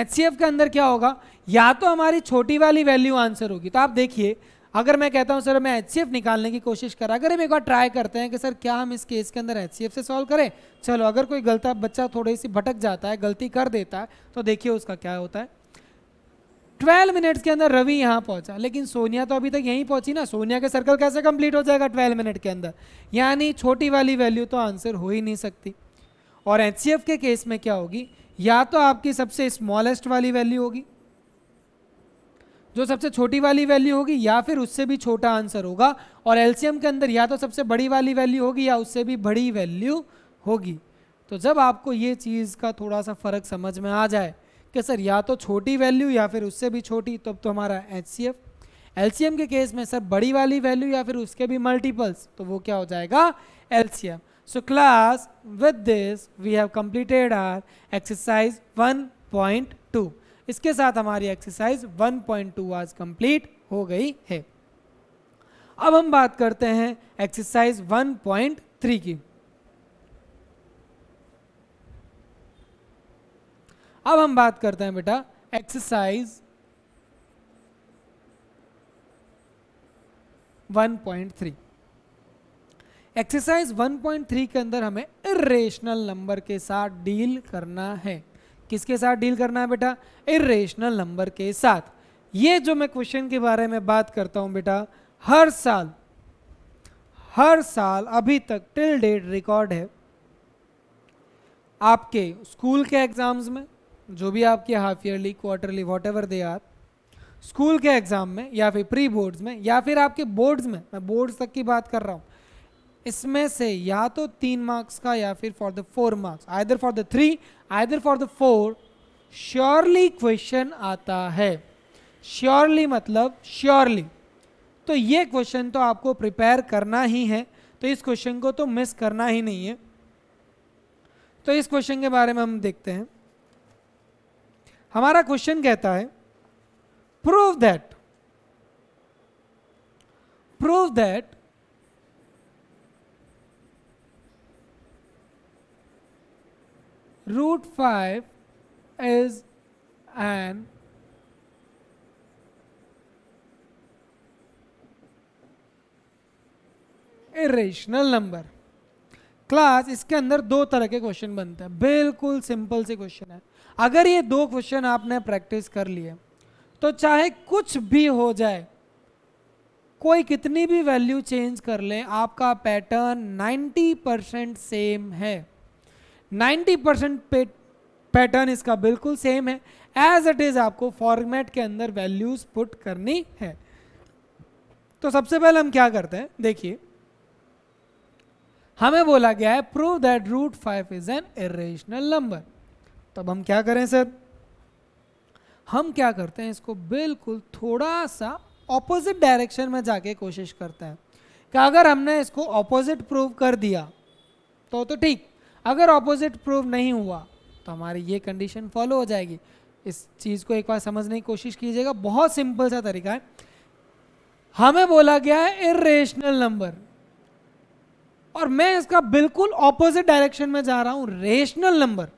S1: एच के अंदर क्या होगा या तो हमारी छोटी वाली वैल्यू आंसर होगी तो आप देखिए अगर मैं कहता हूं सर मैं एच निकालने की कोशिश करा अगर हम एक बार ट्राई करते हैं कि सर क्या हम इस केस के अंदर एच से सॉल्व करें चलो अगर कोई गलता बच्चा थोड़ी सी भटक जाता है गलती कर देता है तो देखिए उसका क्या होता है ट्वेल्व मिनट्स के अंदर रवि यहाँ पहुंचा लेकिन सोनिया तो अभी तक यहीं पहुंची ना सोनिया का सर्कल कैसे कंप्लीट हो जाएगा ट्वेल्व मिनट के अंदर यानी छोटी वाली वैल्यू तो आंसर हो ही नहीं सकती और एच के केस में क्या होगी या तो आपकी सबसे स्मॉलेस्ट वाली वैल्यू होगी जो सबसे छोटी वाली वैल्यू होगी या फिर उससे भी छोटा आंसर होगा और एलसीएम के अंदर या तो सबसे बड़ी वाली वैल्यू होगी या उससे भी बड़ी वैल्यू होगी तो जब आपको ये चीज़ का थोड़ा सा फ़र्क समझ में आ जाए कि सर या तो छोटी वैल्यू या फिर उससे भी छोटी तब तो हमारा एच सी एफ एम के केस में सर बड़ी वाली वैल्यू या फिर उसके भी मल्टीपल्स तो वो क्या हो जाएगा M so class with this we have completed our exercise two इसके साथ हमारी एक्सरसाइज वन पॉइंट टू आज कंप्लीट हो गई है अब हम बात करते हैं एक्सरसाइज वन पॉइंट थ्री की अब हम बात करते हैं बेटा एक्सरसाइज 1.3 एक्सरसाइज 1.3 के अंदर हमें इरेशनल नंबर के साथ डील करना है किसके साथ डील करना है बेटा इरेशनल नंबर के साथ ये जो मैं क्वेश्चन के बारे में बात करता हूं बेटा हर साल हर साल अभी तक टिल डेट रिकॉर्ड है आपके स्कूल के एग्जाम्स में जो भी आपके half yearly quarterly whatever they are school के एग्ज़ाम में या फिर प्री बोर्ड्स में या फिर आपके बोर्ड्स में मैं बोर्ड्स तक की बात कर रहा हूँ इसमें से या तो तीन मार्क्स का या फिर for the four marks either for the three either for the four surely question आता है श्योरली मतलब श्योरली तो ये क्वेश्चन तो आपको प्रिपेयर करना ही है तो इस क्वेश्चन को तो मिस करना ही नहीं है तो इस क्वेश्चन के बारे में हम देखते हैं हमारा क्वेश्चन कहता है prove that prove that root five is an irrational number class इसके अंदर दो तरह के क्वेश्चन बनते हैं बिल्कुल सिंपल से क्वेश्चन है अगर ये दो क्वेश्चन आपने प्रैक्टिस कर लिए तो चाहे कुछ भी हो जाए कोई कितनी भी वैल्यू चेंज कर ले आपका पैटर्न 90 परसेंट सेम है 90 परसेंट पैटर्न इसका बिल्कुल सेम है एज इट इज़ आपको फॉर्मेट के अंदर वैल्यूज पुट करनी है तो सबसे पहले हम क्या करते हैं देखिए हमें बोला गया है prove that root five is an irrational number तब हम क्या करें सर हम क्या करते हैं इसको बिल्कुल थोड़ा सा ऑपोजिट डायरेक्शन में जाके कोशिश करते हैं कि अगर हमने इसको ऑपोजिट प्रूव कर दिया तो तो ठीक अगर ऑपोजिट प्रूव नहीं हुआ तो हमारी ये कंडीशन फॉलो हो जाएगी इस चीज़ को एक बार समझने की कोशिश कीजिएगा बहुत सिंपल सा तरीका है हमें बोला गया है इरेशनल नंबर और मैं इसका बिल्कुल ऑपोजिट डायरेक्शन में जा रहा हूँ रेशनल नंबर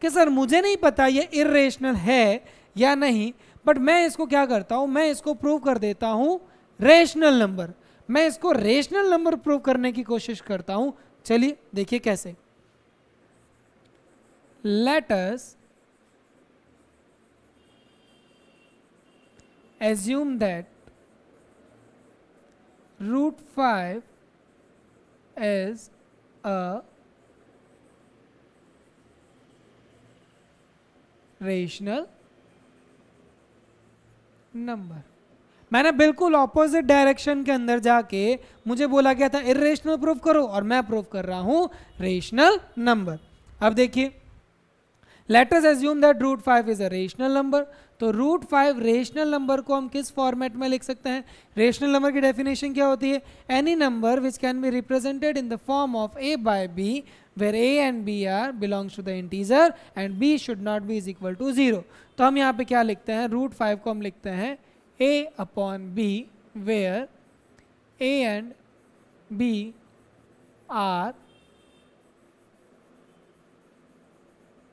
S1: कि सर मुझे नहीं पता ये इेशनल है या नहीं बट मैं इसको क्या करता हूँ मैं इसको प्रूव कर देता हूँ रेशनल नंबर मैं इसको रेशनल नंबर प्रूव करने की कोशिश करता हूँ चलिए देखिए कैसे let's assume that root five as a rational number मैंने बिल्कुल ऑपोजिट डायरेक्शन के अंदर जाके मुझे बोला गया था इरेशनल प्रूफ करो और मैं प्रूफ कर रहा हूं रेशनल नंबर अब देखिए let's assume that root five is a rational number तो रूट फाइव रेशनल नंबर को हम किस फॉर्मेट में लिख सकते हैं रेशनल नंबर की डेफिनेशन क्या होती है any number which can be represented in the form of a by b where a and b are belongs to the integer and b should not be is equal to zero तो हम यहाँ पे क्या लिखते हैं root five को हम लिखते हैं a upon b where a and b are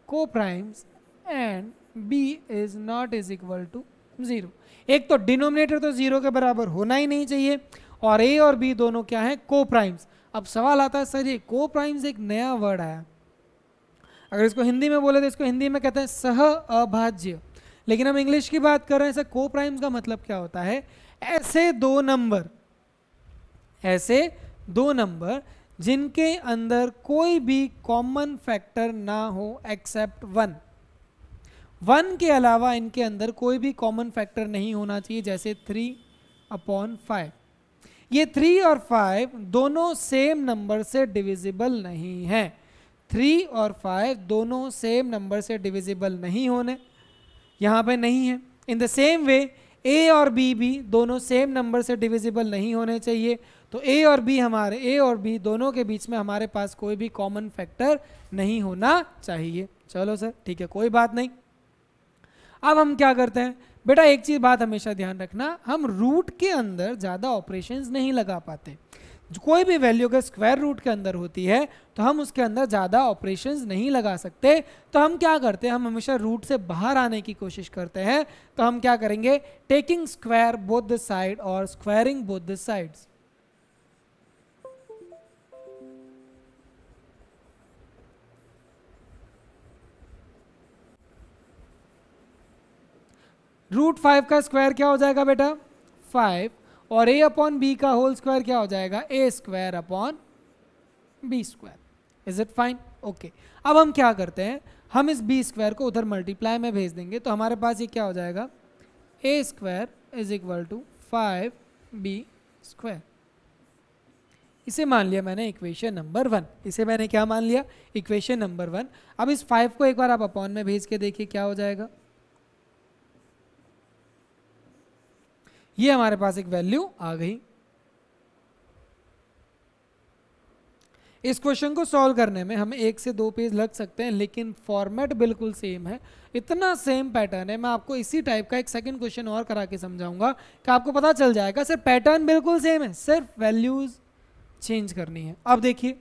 S1: coprimes and b is not is equal to zero एक तो डिनोमिनेटर तो ज़ीरो के बराबर होना ही नहीं चाहिए और a और b दोनों क्या है को प्राइम्स अब सवाल आता है सर ये को प्राइम्स एक नया वर्ड आया अगर इसको हिंदी में बोले तो इसको हिंदी में कहते हैं सह अभाज्य लेकिन हम इंग्लिश की बात कर रहे हैं सर को प्राइम्स का मतलब क्या होता है ऐसे दो नंबर ऐसे दो नंबर जिनके अंदर कोई भी कॉमन फैक्टर ना हो एक्सेप्ट वन वन के अलावा इनके अंदर कोई भी कॉमन फैक्टर नहीं होना चाहिए जैसे थ्री अपॉन फाइव ये थ्री और फाइव दोनों सेम नंबर से डिविजिबल नहीं हैं थ्री और फाइव दोनों सेम नंबर से डिविजिबल नहीं होने यहाँ पे नहीं है इन द सेम वे ए और बी भी दोनों सेम नंबर से डिविजिबल नहीं होने चाहिए तो ए और बी हमारे ए और बी दोनों के बीच में हमारे पास कोई भी कॉमन फैक्टर नहीं होना चाहिए चलो सर ठीक है कोई बात नहीं अब हम क्या करते हैं बेटा एक चीज़ बात हमेशा ध्यान रखना हम रूट के अंदर ज़्यादा ऑपरेशंस नहीं लगा पाते कोई भी वैल्यू अगर स्क्वायर रूट के अंदर होती है तो हम उसके अंदर ज़्यादा ऑपरेशंस नहीं लगा सकते तो हम क्या करते हैं हम हमेशा रूट से बाहर आने की कोशिश करते हैं तो हम क्या करेंगे taking square both the side और squaring both the sides root five का स्क्वायर क्या हो जाएगा बेटा फाइव और ए अपॉन बी का होल स्क्वायर क्या हो जाएगा a square upon b square is it fine okay अब हम क्या करते हैं हम इस बी स्क्वायर को उधर मल्टीप्लाई में भेज देंगे तो हमारे पास ये क्या हो जाएगा a square is equal to five b square इसे मान लिया मैंने इक्वेशन नंबर वन इसे मैंने क्या मान लिया इक्वेशन नंबर वन अब इस फाइव को एक बार आप अपॉन में भेज के देखिए क्या हो जाएगा ये हमारे पास एक वैल्यू आ गई इस क्वेश्चन को सॉल्व करने में हमें एक से दो पेज लग सकते हैं लेकिन फॉर्मेट बिल्कुल सेम है इतना सेम पैटर्न है मैं आपको इसी टाइप का एक सेकंड क्वेश्चन और करा के समझाऊंगा कि आपको पता चल जाएगा सिर्फ पैटर्न बिल्कुल सेम है सिर्फ वैल्यूज चेंज करनी है अब देखिए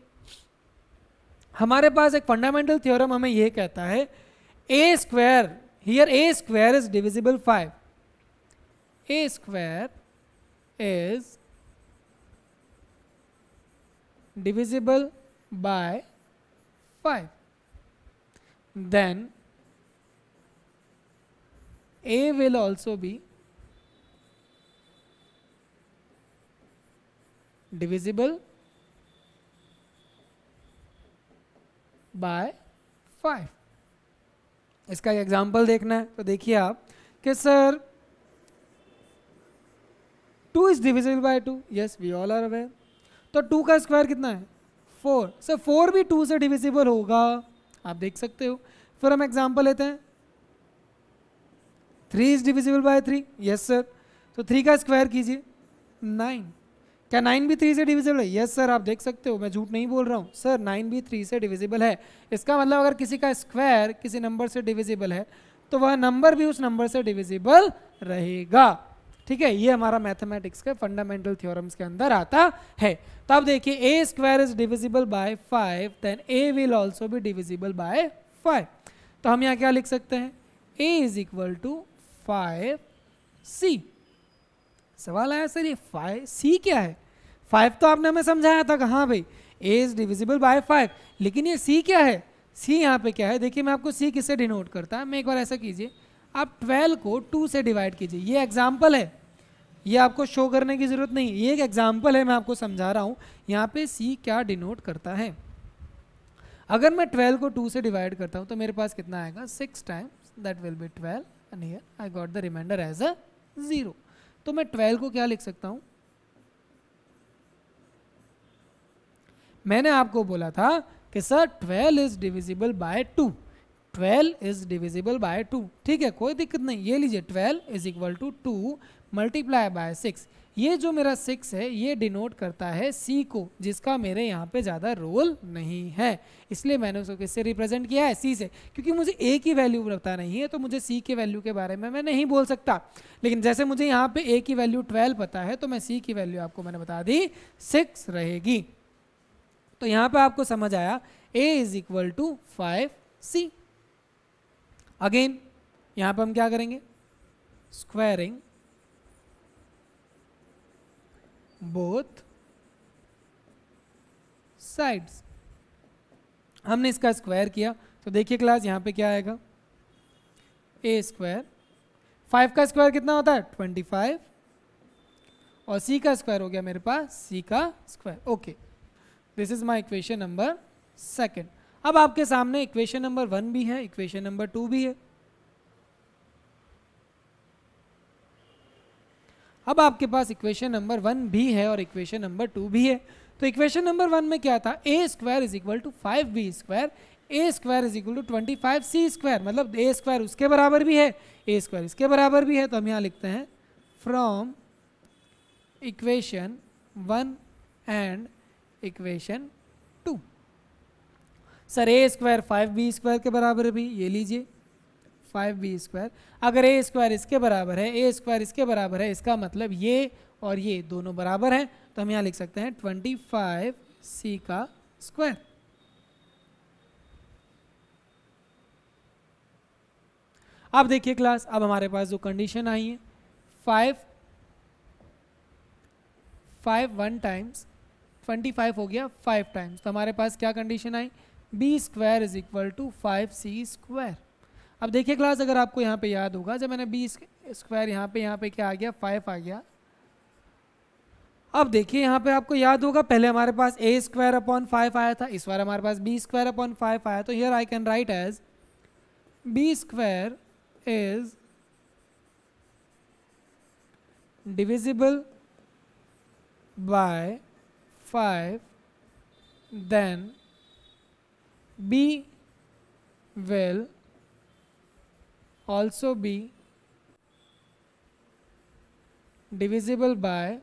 S1: हमारे पास एक फंडामेंटल थियोरम हमें यह कहता है a square here a square is divisible five a square is divisible by 5 then a will also be divisible by 5 इसका एग्जाम्पल देखना है तो देखिए आप कि sir two is divisible by two yes we all are aware तो two का square कितना है फोर सर फोर भी टू से डिविजिबल होगा आप देख सकते हो फिर हम एग्जाम्पल लेते हैं three is divisible by three yes sir तो थ्री का स्क्वायर कीजिए नाइन क्या नाइन भी थ्री से डिविजिबल है यस सर आप देख सकते हो मैं झूठ नहीं बोल रहा हूँ सर नाइन भी थ्री से डिविजिबल है इसका मतलब अगर किसी का स्क्वायर किसी नंबर से डिविजिबल है तो वह नंबर भी उस नंबर से डिविजिबल रहेगा ठीक है ये हमारा मैथमेटिक्स के फंडामेंटल थियोरम्स के अंदर आता है तो अब देखिए a square is divisible by five then a will also भी डिविजिबल बाय फाइव तो हम यहाँ क्या लिख सकते हैं a is equal to five c सवाल आया सर ये फाइव सी क्या है फाइव तो आपने हमें समझाया था हाँ भाई a is divisible by five लेकिन ये सी क्या है सी यहाँ पे क्या है देखिए मैं आपको सी किससे डिनोट करता है मैं एक बार ऐसा कीजिए आप 12 को 2 से डिवाइड कीजिए ये एग्जाम्पल है ये आपको शो करने की ज़रूरत नहीं ये एक एग्जाम्पल है मैं आपको समझा रहा हूँ यहाँ पे सी क्या डिनोट करता है अगर मैं 12 को 2 से डिवाइड करता हूँ तो मेरे पास कितना आएगा six times that will be twelve and here I got the reminder as a zero तो मैं ट्वेल्व को क्या लिख सकता हूँ मैंने आपको बोला था कि sir 12 is divisible by two twelve is divisible by two ठीक है कोई दिक्कत नहीं ये लीजिए twelve is equal to two multiply by six ये जो मेरा सिक्स है ये डिनोट करता है सी को जिसका मेरे यहाँ पे ज़्यादा रोल नहीं है इसलिए मैंने उसको किससे रिप्रेजेंट किया है सी से क्योंकि मुझे ए की वैल्यू पता नहीं है तो मुझे सी के वैल्यू के बारे में मैं नहीं बोल सकता लेकिन जैसे मुझे यहाँ पे ए की वैल्यू ट्वेल्व पता है तो मैं सी की वैल्यू आपको मैंने बता दी सिक्स रहेगी तो यहाँ पर आपको समझ आया a is equal to five c again यहाँ पर हम क्या करेंगे स्क्वायरिंग बोथ साइड्स हमने इसका स्क्वायर किया तो देखिए क्लास यहाँ पे क्या आएगा ए स्क्वायर फाइव का स्क्वायर कितना होता है ट्वेंटी फाइव और सी का स्क्वायर हो गया मेरे पास सी का square okay this is my equation number second अब आपके सामने इक्वेशन नंबर वन भी है इक्वेशन नंबर टू भी है अब आपके पास इक्वेशन नंबर वन भी है और इक्वेशन नंबर टू भी है तो इक्वेशन नंबर वन में क्या था a square is equal to five b square a square is equal to twenty five c square मतलब ए स्क्वायर उसके बराबर भी है ए स्क्वायर इसके बराबर भी है तो हम यहाँ लिखते हैं from equation one and equation sir a square five b square के बराबर भी ये लीजिए फाइव बी स्क्वायर अगर ए स्क्वायर इसके बराबर है ए स्क्वायर इसके बराबर है इसका मतलब ये और ये दोनों बराबर हैं तो हम यहाँ लिख सकते हैं ट्वेंटी फाइव सी का स्क्वायर अब देखिए क्लास अब हमारे पास जो कंडीशन आई है five five one times twenty five हो गया फाइव टाइम्स तो हमारे पास क्या कंडीशन आई b square is equal to five c square अब देखिए क्लास अगर आपको यहाँ पे याद होगा जब मैंने बी स्क्वायर यहाँ पे यहाँ पे क्या आ गया फाइव आ गया अब देखिए यहाँ पे आपको याद होगा पहले हमारे पास ए स्क्वायर अपॉन फाइव आया था इस बार हमारे पास बी स्क्वायर अपॉन फाइव आया तो here I can write as b square is divisible by five then B will also be divisible by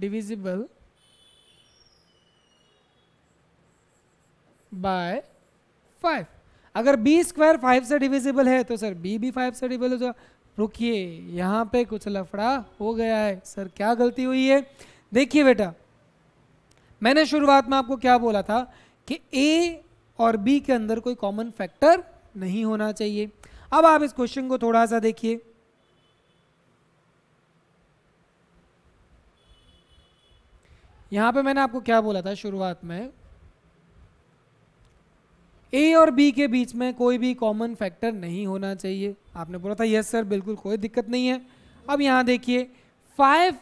S1: divisible by five अगर बी स्क्वायर फाइव से डिविजिबल है तो सर बी भी five से divisible हो रुकिए यहां पे कुछ लफड़ा हो गया है सर क्या गलती हुई है देखिए बेटा मैंने शुरुआत में आपको क्या बोला था कि ए और बी के अंदर कोई कॉमन फैक्टर नहीं होना चाहिए अब आप इस क्वेश्चन को थोड़ा सा देखिए यहां पे मैंने आपको क्या बोला था शुरुआत में ए और बी के बीच में कोई भी कॉमन फैक्टर नहीं होना चाहिए आपने बोला था यस सर बिल्कुल कोई दिक्कत नहीं है अब यहां देखिए फाइव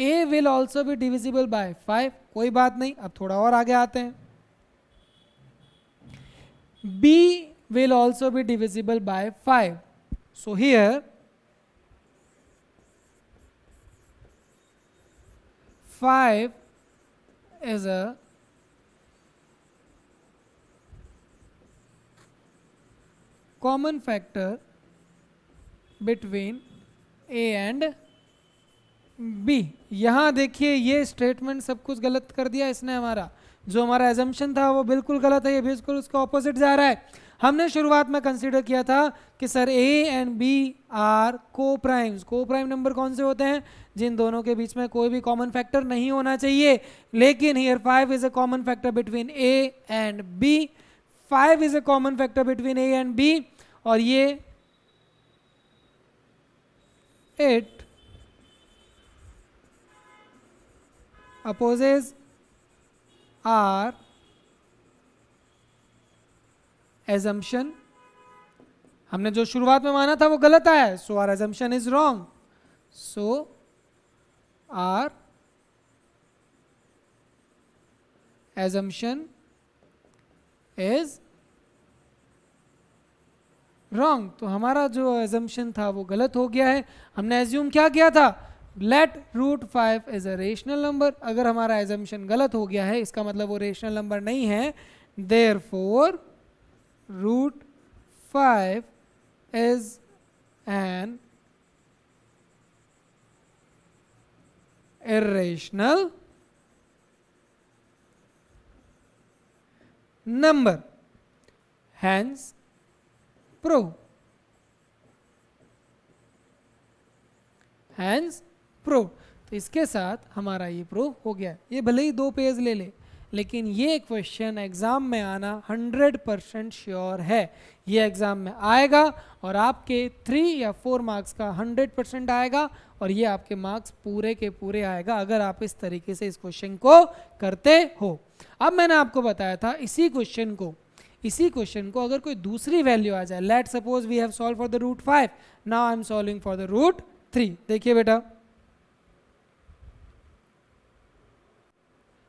S1: ए विल ऑल्सो भी डिविजिबल बाय फाइव कोई बात नहीं अब थोड़ा और आगे आते हैं बी विल ऑल्सो भी divisible by five so here five is a common factor between a and b यहाँ देखिए ये स्टेटमेंट सब कुछ गलत कर दिया इसने हमारा जो हमारा एजम्पन था वो बिल्कुल गलत है ये बिल्कुल उसका ऑपोजिट जा रहा है हमने शुरुआत में कंसीडर किया था कि sir a and b are coprimes coprime number कौन से होते हैं जिन दोनों के बीच में कोई भी कॉमन फैक्टर नहीं होना चाहिए लेकिन here five is a common factor between a and b five is a common factor between a and b और ये एट opposes our assumption हमने जो शुरुआत में माना था वो गलत आया so our assumption is wrong so our assumption is wrong तो हमारा जो एजम्पन था वो गलत हो गया है हमने एज्यूम क्या किया था let root five is a rational number अगर हमारा एजम्पन गलत हो गया है इसका मतलब वो रेशनल नंबर नहीं है therefore root five is an irrational number hence pro hence prove तो इसके साथ हमारा ये प्रूव हो गया ये भले ही दो पेज ले ले लेकिन ये क्वेश्चन एग्ज़ाम में आना 100 परसेंट श्योर है ये एग्ज़ाम में आएगा और आपके थ्री या फोर मार्क्स का 100 परसेंट आएगा और ये आपके मार्क्स पूरे के पूरे आएगा अगर आप इस तरीके से इस क्वेश्चन को करते हो अब मैंने आपको बताया था इसी क्वेश्चन को इसी क्वेश्चन को अगर कोई दूसरी वैल्यू आ जाए let suppose we have solve for the root five now I am solving for the root three देखिए बेटा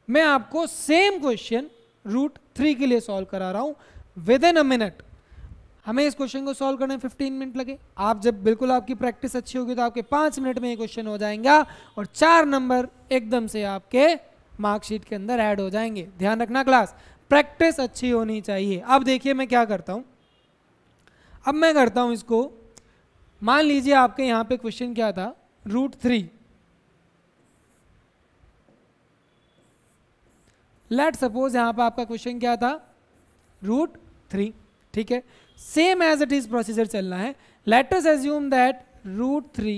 S1: मैं आपको सेम क्वेश्चन रूट थ्री के लिए सॉल्व करा रहा हूं विद इन अ मिनट हमें इस क्वेश्चन को सॉल्व करने में 15 मिनट लगे आप जब बिल्कुल आपकी प्रैक्टिस अच्छी होगी तो आपके पाँच मिनट में ये क्वेश्चन हो जाएगा और चार नंबर एकदम से आपके मार्कशीट के अंदर ऐड हो जाएंगे ध्यान रखना क्लास प्रैक्टिस अच्छी होनी चाहिए अब देखिए मैं क्या करता हूँ अब मैं करता हूँ इसको मान लीजिए आपके यहाँ पे क्वेश्चन क्या था रूट थ्री लेट सपोज यहाँ पर आपका क्वेश्चन क्या था रूट थ्री ठीक है same as it is procedure चलना है as assume that root three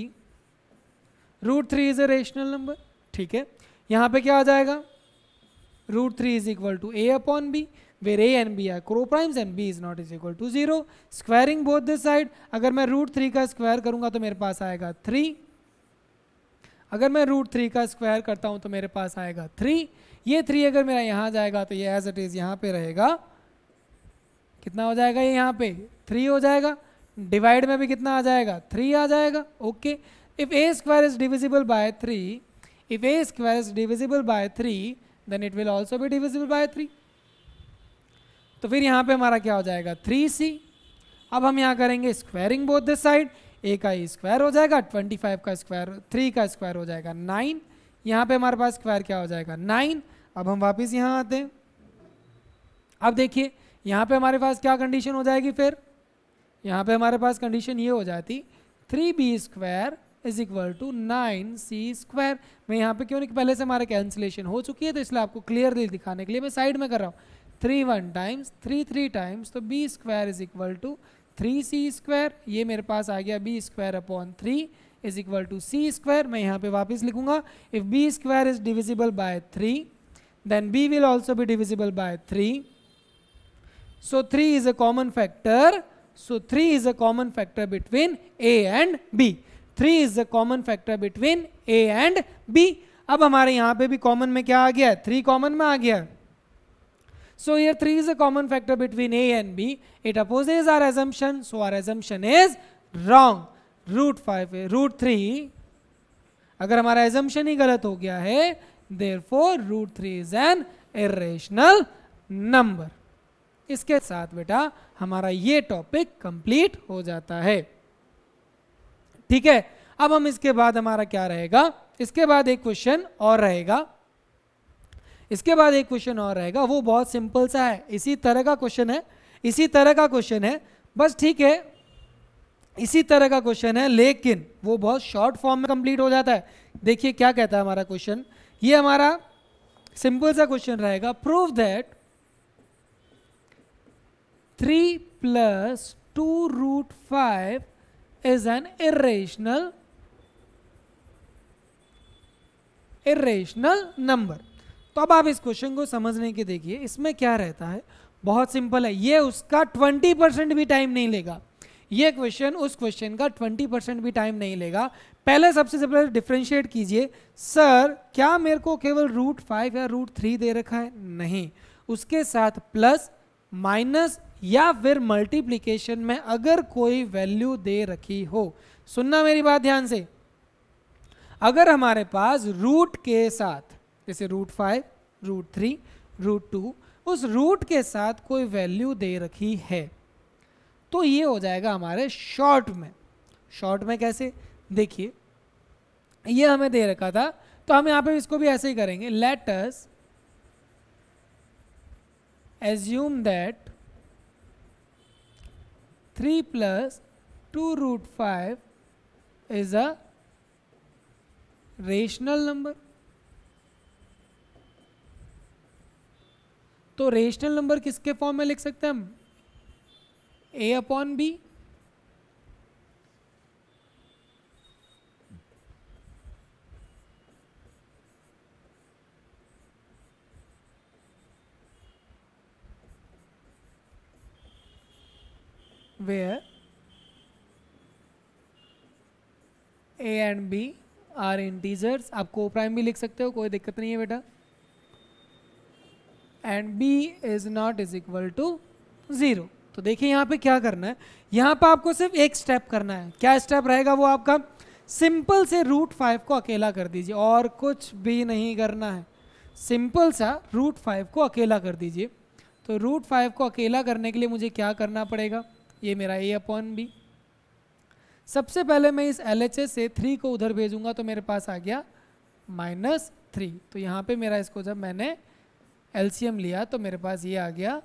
S1: root three is a rational number ठीक है यहाँ पे क्या आ जाएगा root three is equal to a upon b where a and b are coprimes and b is not is equal to zero squaring both this side अगर मैं root three का स्क्वायर करूंगा तो मेरे पास आएगा थ्री अगर मैं root three का स्क्वायर करता हूँ तो मेरे पास आएगा थ्री ये थ्री अगर मेरा यहाँ जाएगा तो ये एज इट इज़ यहाँ पे रहेगा कितना हो जाएगा ये यहाँ पे थ्री हो जाएगा डिवाइड में भी कितना आ जाएगा थ्री आ जाएगा okay if a square is divisible by three if a square is divisible by three then it will also भी डिविजिबल बाय थ्री तो फिर यहाँ पे हमारा क्या हो जाएगा थ्री सी अब हम यहाँ करेंगे squaring both this side a का स्क्वायर हो जाएगा ट्वेंटी फाइव का स्क्वायर थ्री का स्क्वायर हो जाएगा नाइन यहाँ पे हमारे पास स्क्वायर क्या हो जाएगा नाइन अब हम वापस यहाँ आते हैं अब देखिए यहाँ पे हमारे पास क्या कंडीशन हो जाएगी फिर यहाँ पे हमारे पास कंडीशन ये हो जाती three b square is equal to nine c square मैं यहाँ पे क्यों नहीं पहले से हमारे कैंसिलेशन हो चुकी है तो इसलिए आपको क्लियरली दिखाने के लिए मैं साइड में कर रहा हूँ three one times three three times तो b square is equal to three c square ये मेरे पास आ गया b square upon three is equal to c square मैं यहाँ पे वापस लिखूंगा if b square is divisible by three then b will also be divisible by 3 so 3 is a common factor so 3 is a common factor between a and b 3 is a common factor between a and b अब हमारे यहाँ पे भी common में क्या आ गया है three common में आ गया so here three is a common factor between a and b it opposes our assumption so our assumption is wrong root five root three अगर हमारा एजम्पन ही गलत हो गया है therefore root three is an irrational number इसके साथ बेटा हमारा ये टॉपिक कंप्लीट हो जाता है ठीक है अब हम इसके बाद हमारा क्या रहेगा इसके बाद एक क्वेश्चन और रहेगा इसके बाद एक क्वेश्चन और रहेगा वो बहुत सिंपल सा है इसी तरह का क्वेश्चन है इसी तरह का क्वेश्चन है बस ठीक है इसी तरह का क्वेश्चन है लेकिन वो बहुत शॉर्ट फॉर्म में कंप्लीट हो जाता है देखिए क्या कहता है हमारा क्वेश्चन ये हमारा सिंपल सा क्वेश्चन रहेगा prove that three plus two root five is an irrational irrational number तो अब आप इस क्वेश्चन को समझने के देखिए इसमें क्या रहता है बहुत सिंपल है ये उसका 20 परसेंट भी टाइम नहीं लेगा ये क्वेश्चन उस क्वेश्चन का 20 परसेंट भी टाइम नहीं लेगा पहले सबसे पहले डिफ्रेंशिएट कीजिए सर क्या मेरे को केवल रूट फाइव या रूट थ्री दे रखा है नहीं उसके साथ प्लस माइनस या फिर मल्टीप्लीकेशन में अगर कोई वैल्यू दे रखी हो सुनना मेरी बात ध्यान से अगर हमारे पास रूट के साथ जैसे root five root three root two उस रूट के साथ कोई वैल्यू दे रखी है तो ये हो जाएगा हमारे शॉर्ट में शॉर्ट में कैसे देखिए ये हमें दे रखा था तो हम यहाँ पे इसको भी ऐसे ही करेंगे let's assume that three plus two root five is a rational number तो रेशनल नंबर किसके फॉर्म में लिख सकते हैं हम a upon b where a and b are integers co prime भी लिख सकते हो कोई दिक्कत नहीं है बेटा and b is not is equal to zero तो देखिए यहाँ पे क्या करना है यहाँ पे आपको सिर्फ एक स्टेप करना है क्या स्टेप रहेगा वो आपका सिंपल से रूट फाइव को अकेला कर दीजिए और कुछ भी नहीं करना है सिंपल सा रूट फाइव को अकेला कर दीजिए तो रूट फाइव को अकेला करने के लिए मुझे क्या करना पड़ेगा ये मेरा ए अपॉन बी सबसे पहले मैं इस एल से थ्री को उधर भेजूंगा तो मेरे पास आ गया माइनस थ्री तो यहाँ पे मेरा इसको जब मैंने एलसीएम लिया तो मेरे पास ये आ गया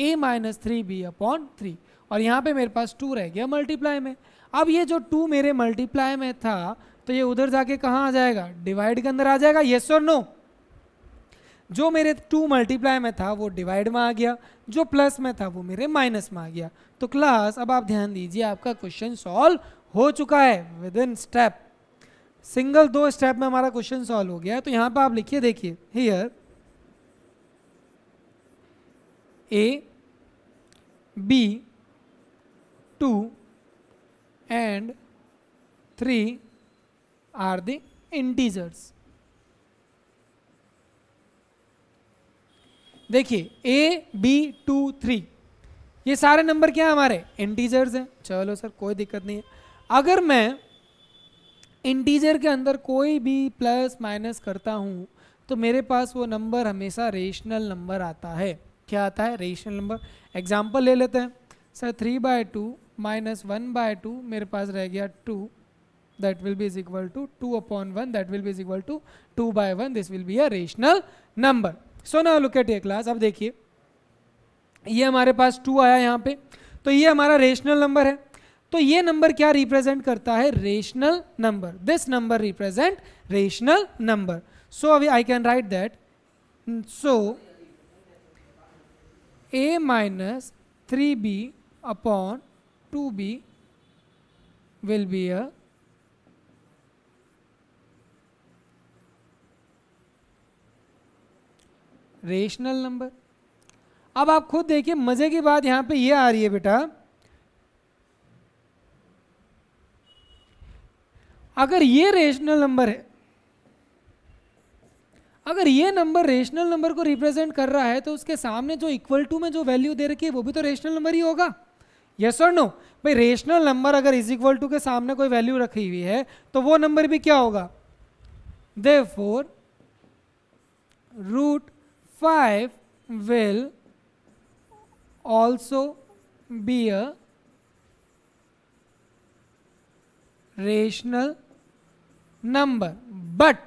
S1: a minus three b upon three और यहाँ पे मेरे पास टू रह गया मल्टीप्लाई में अब ये जो टू मेरे मल्टीप्लाई में था तो ये उधर जाके कहाँ आ जाएगा डिवाइड के अंदर आ जाएगा येस और नो जो मेरे टू मल्टीप्लाई में था वो डिवाइड में आ गया जो प्लस में था वो मेरे माइनस में आ गया तो क्लास अब आप ध्यान दीजिए आपका क्वेश्चन सॉल्व हो चुका है विद इन स्टेप सिंगल दो स्टेप में हमारा क्वेश्चन सॉल्व हो गया तो यहाँ पर आप लिखिए देखिए here a b two and three are the integers देखिए ए बी टू थ्री ये सारे नंबर क्या हमारे इंटीजर्स हैं चलो सर कोई दिक्कत नहीं है अगर मैं इंटीजर के अंदर कोई भी प्लस माइनस करता हूँ तो मेरे पास वो नंबर हमेशा रेशनल नंबर आता है क्या आता है रेशनल नंबर एग्जाम्पल ले लेते हैं sir three by two minus one by two मेरे पास रह गया two that will be is equal to two upon one that will be is equal to two by one this will be a rational number so ना look eight ए class अब देखिए ये हमारे पास to आया यहाँ पे तो ये हमारा रेशनल नंबर है तो ये नंबर क्या रिप्रेजेंट करता है rational number this number represent rational number so अभी I can write that so a minus three b upon two b will be a rational number अब आप खुद देखिए मज़े की बात यहां पे ये आ रही है बेटा अगर ये रेशनल नंबर है अगर ये नंबर रेशनल नंबर को रिप्रेजेंट कर रहा है तो उसके सामने जो इक्वल टू में जो वैल्यू दे रखी है वो भी तो रेशनल नंबर ही होगा यस और नो भाई रेशनल नंबर अगर इज इक्वल टू के सामने कोई वैल्यू रखी हुई है तो वो नंबर भी क्या होगा therefore root five will also be a rational number but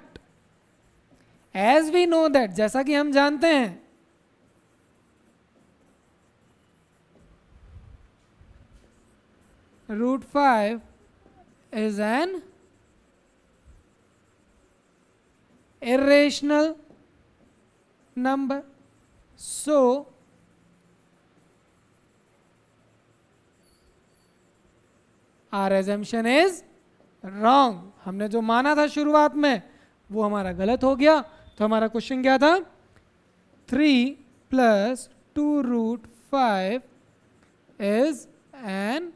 S1: as we know that jaisa ki hum jante hain root 5 is an irrational number number so our assumption is wrong हमने जो माना था शुरुआत में वो हमारा गलत हो गया तो हमारा क्वेश्चन क्या था three plus two root five is an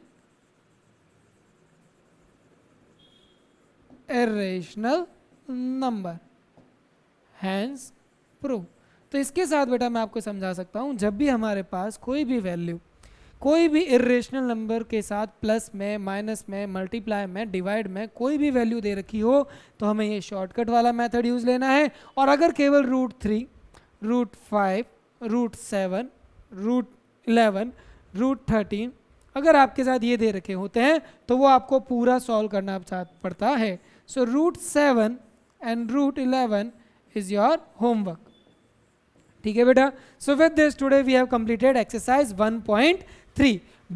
S1: irrational number hence proof तो इसके साथ बेटा मैं आपको समझा सकता हूँ जब भी हमारे पास कोई भी वैल्यू कोई भी इरेशनल नंबर के साथ प्लस में माइनस में मल्टीप्लाई में डिवाइड में कोई भी वैल्यू दे रखी हो तो हमें ये शॉर्टकट वाला मेथड यूज़ लेना है और अगर केवल root three root five root seven root eleven root thirteen अगर आपके साथ ये दे रखे होते हैं तो वो आपको पूरा सॉल्व करना पड़ता है so root seven and root eleven is your homework ठीक है बेटा so with this today we have completed exercise 1.3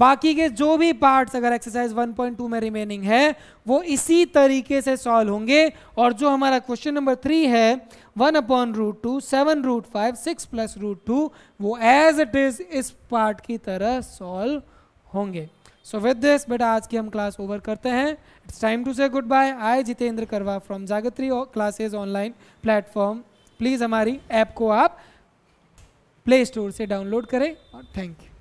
S1: बाकी के जो भी पार्ट्स अगर एक्सरसाइज 1.2 में रिमेनिंग है वो इसी तरीके से सॉल्व होंगे और जो हमारा क्वेश्चन नंबर थ्री है one upon root two seven root five six plus root two वो एज इट इज इस पार्ट की तरह सॉल्व होंगे सो विद दिस बेटा आज की हम क्लास ओवर करते हैं it's time to say goodbye I Jitendra Karwa from Jagatri classes online platform please हमारी ऐप को आप प्ले स्टोर से डाउनलोड करें और थैंक यू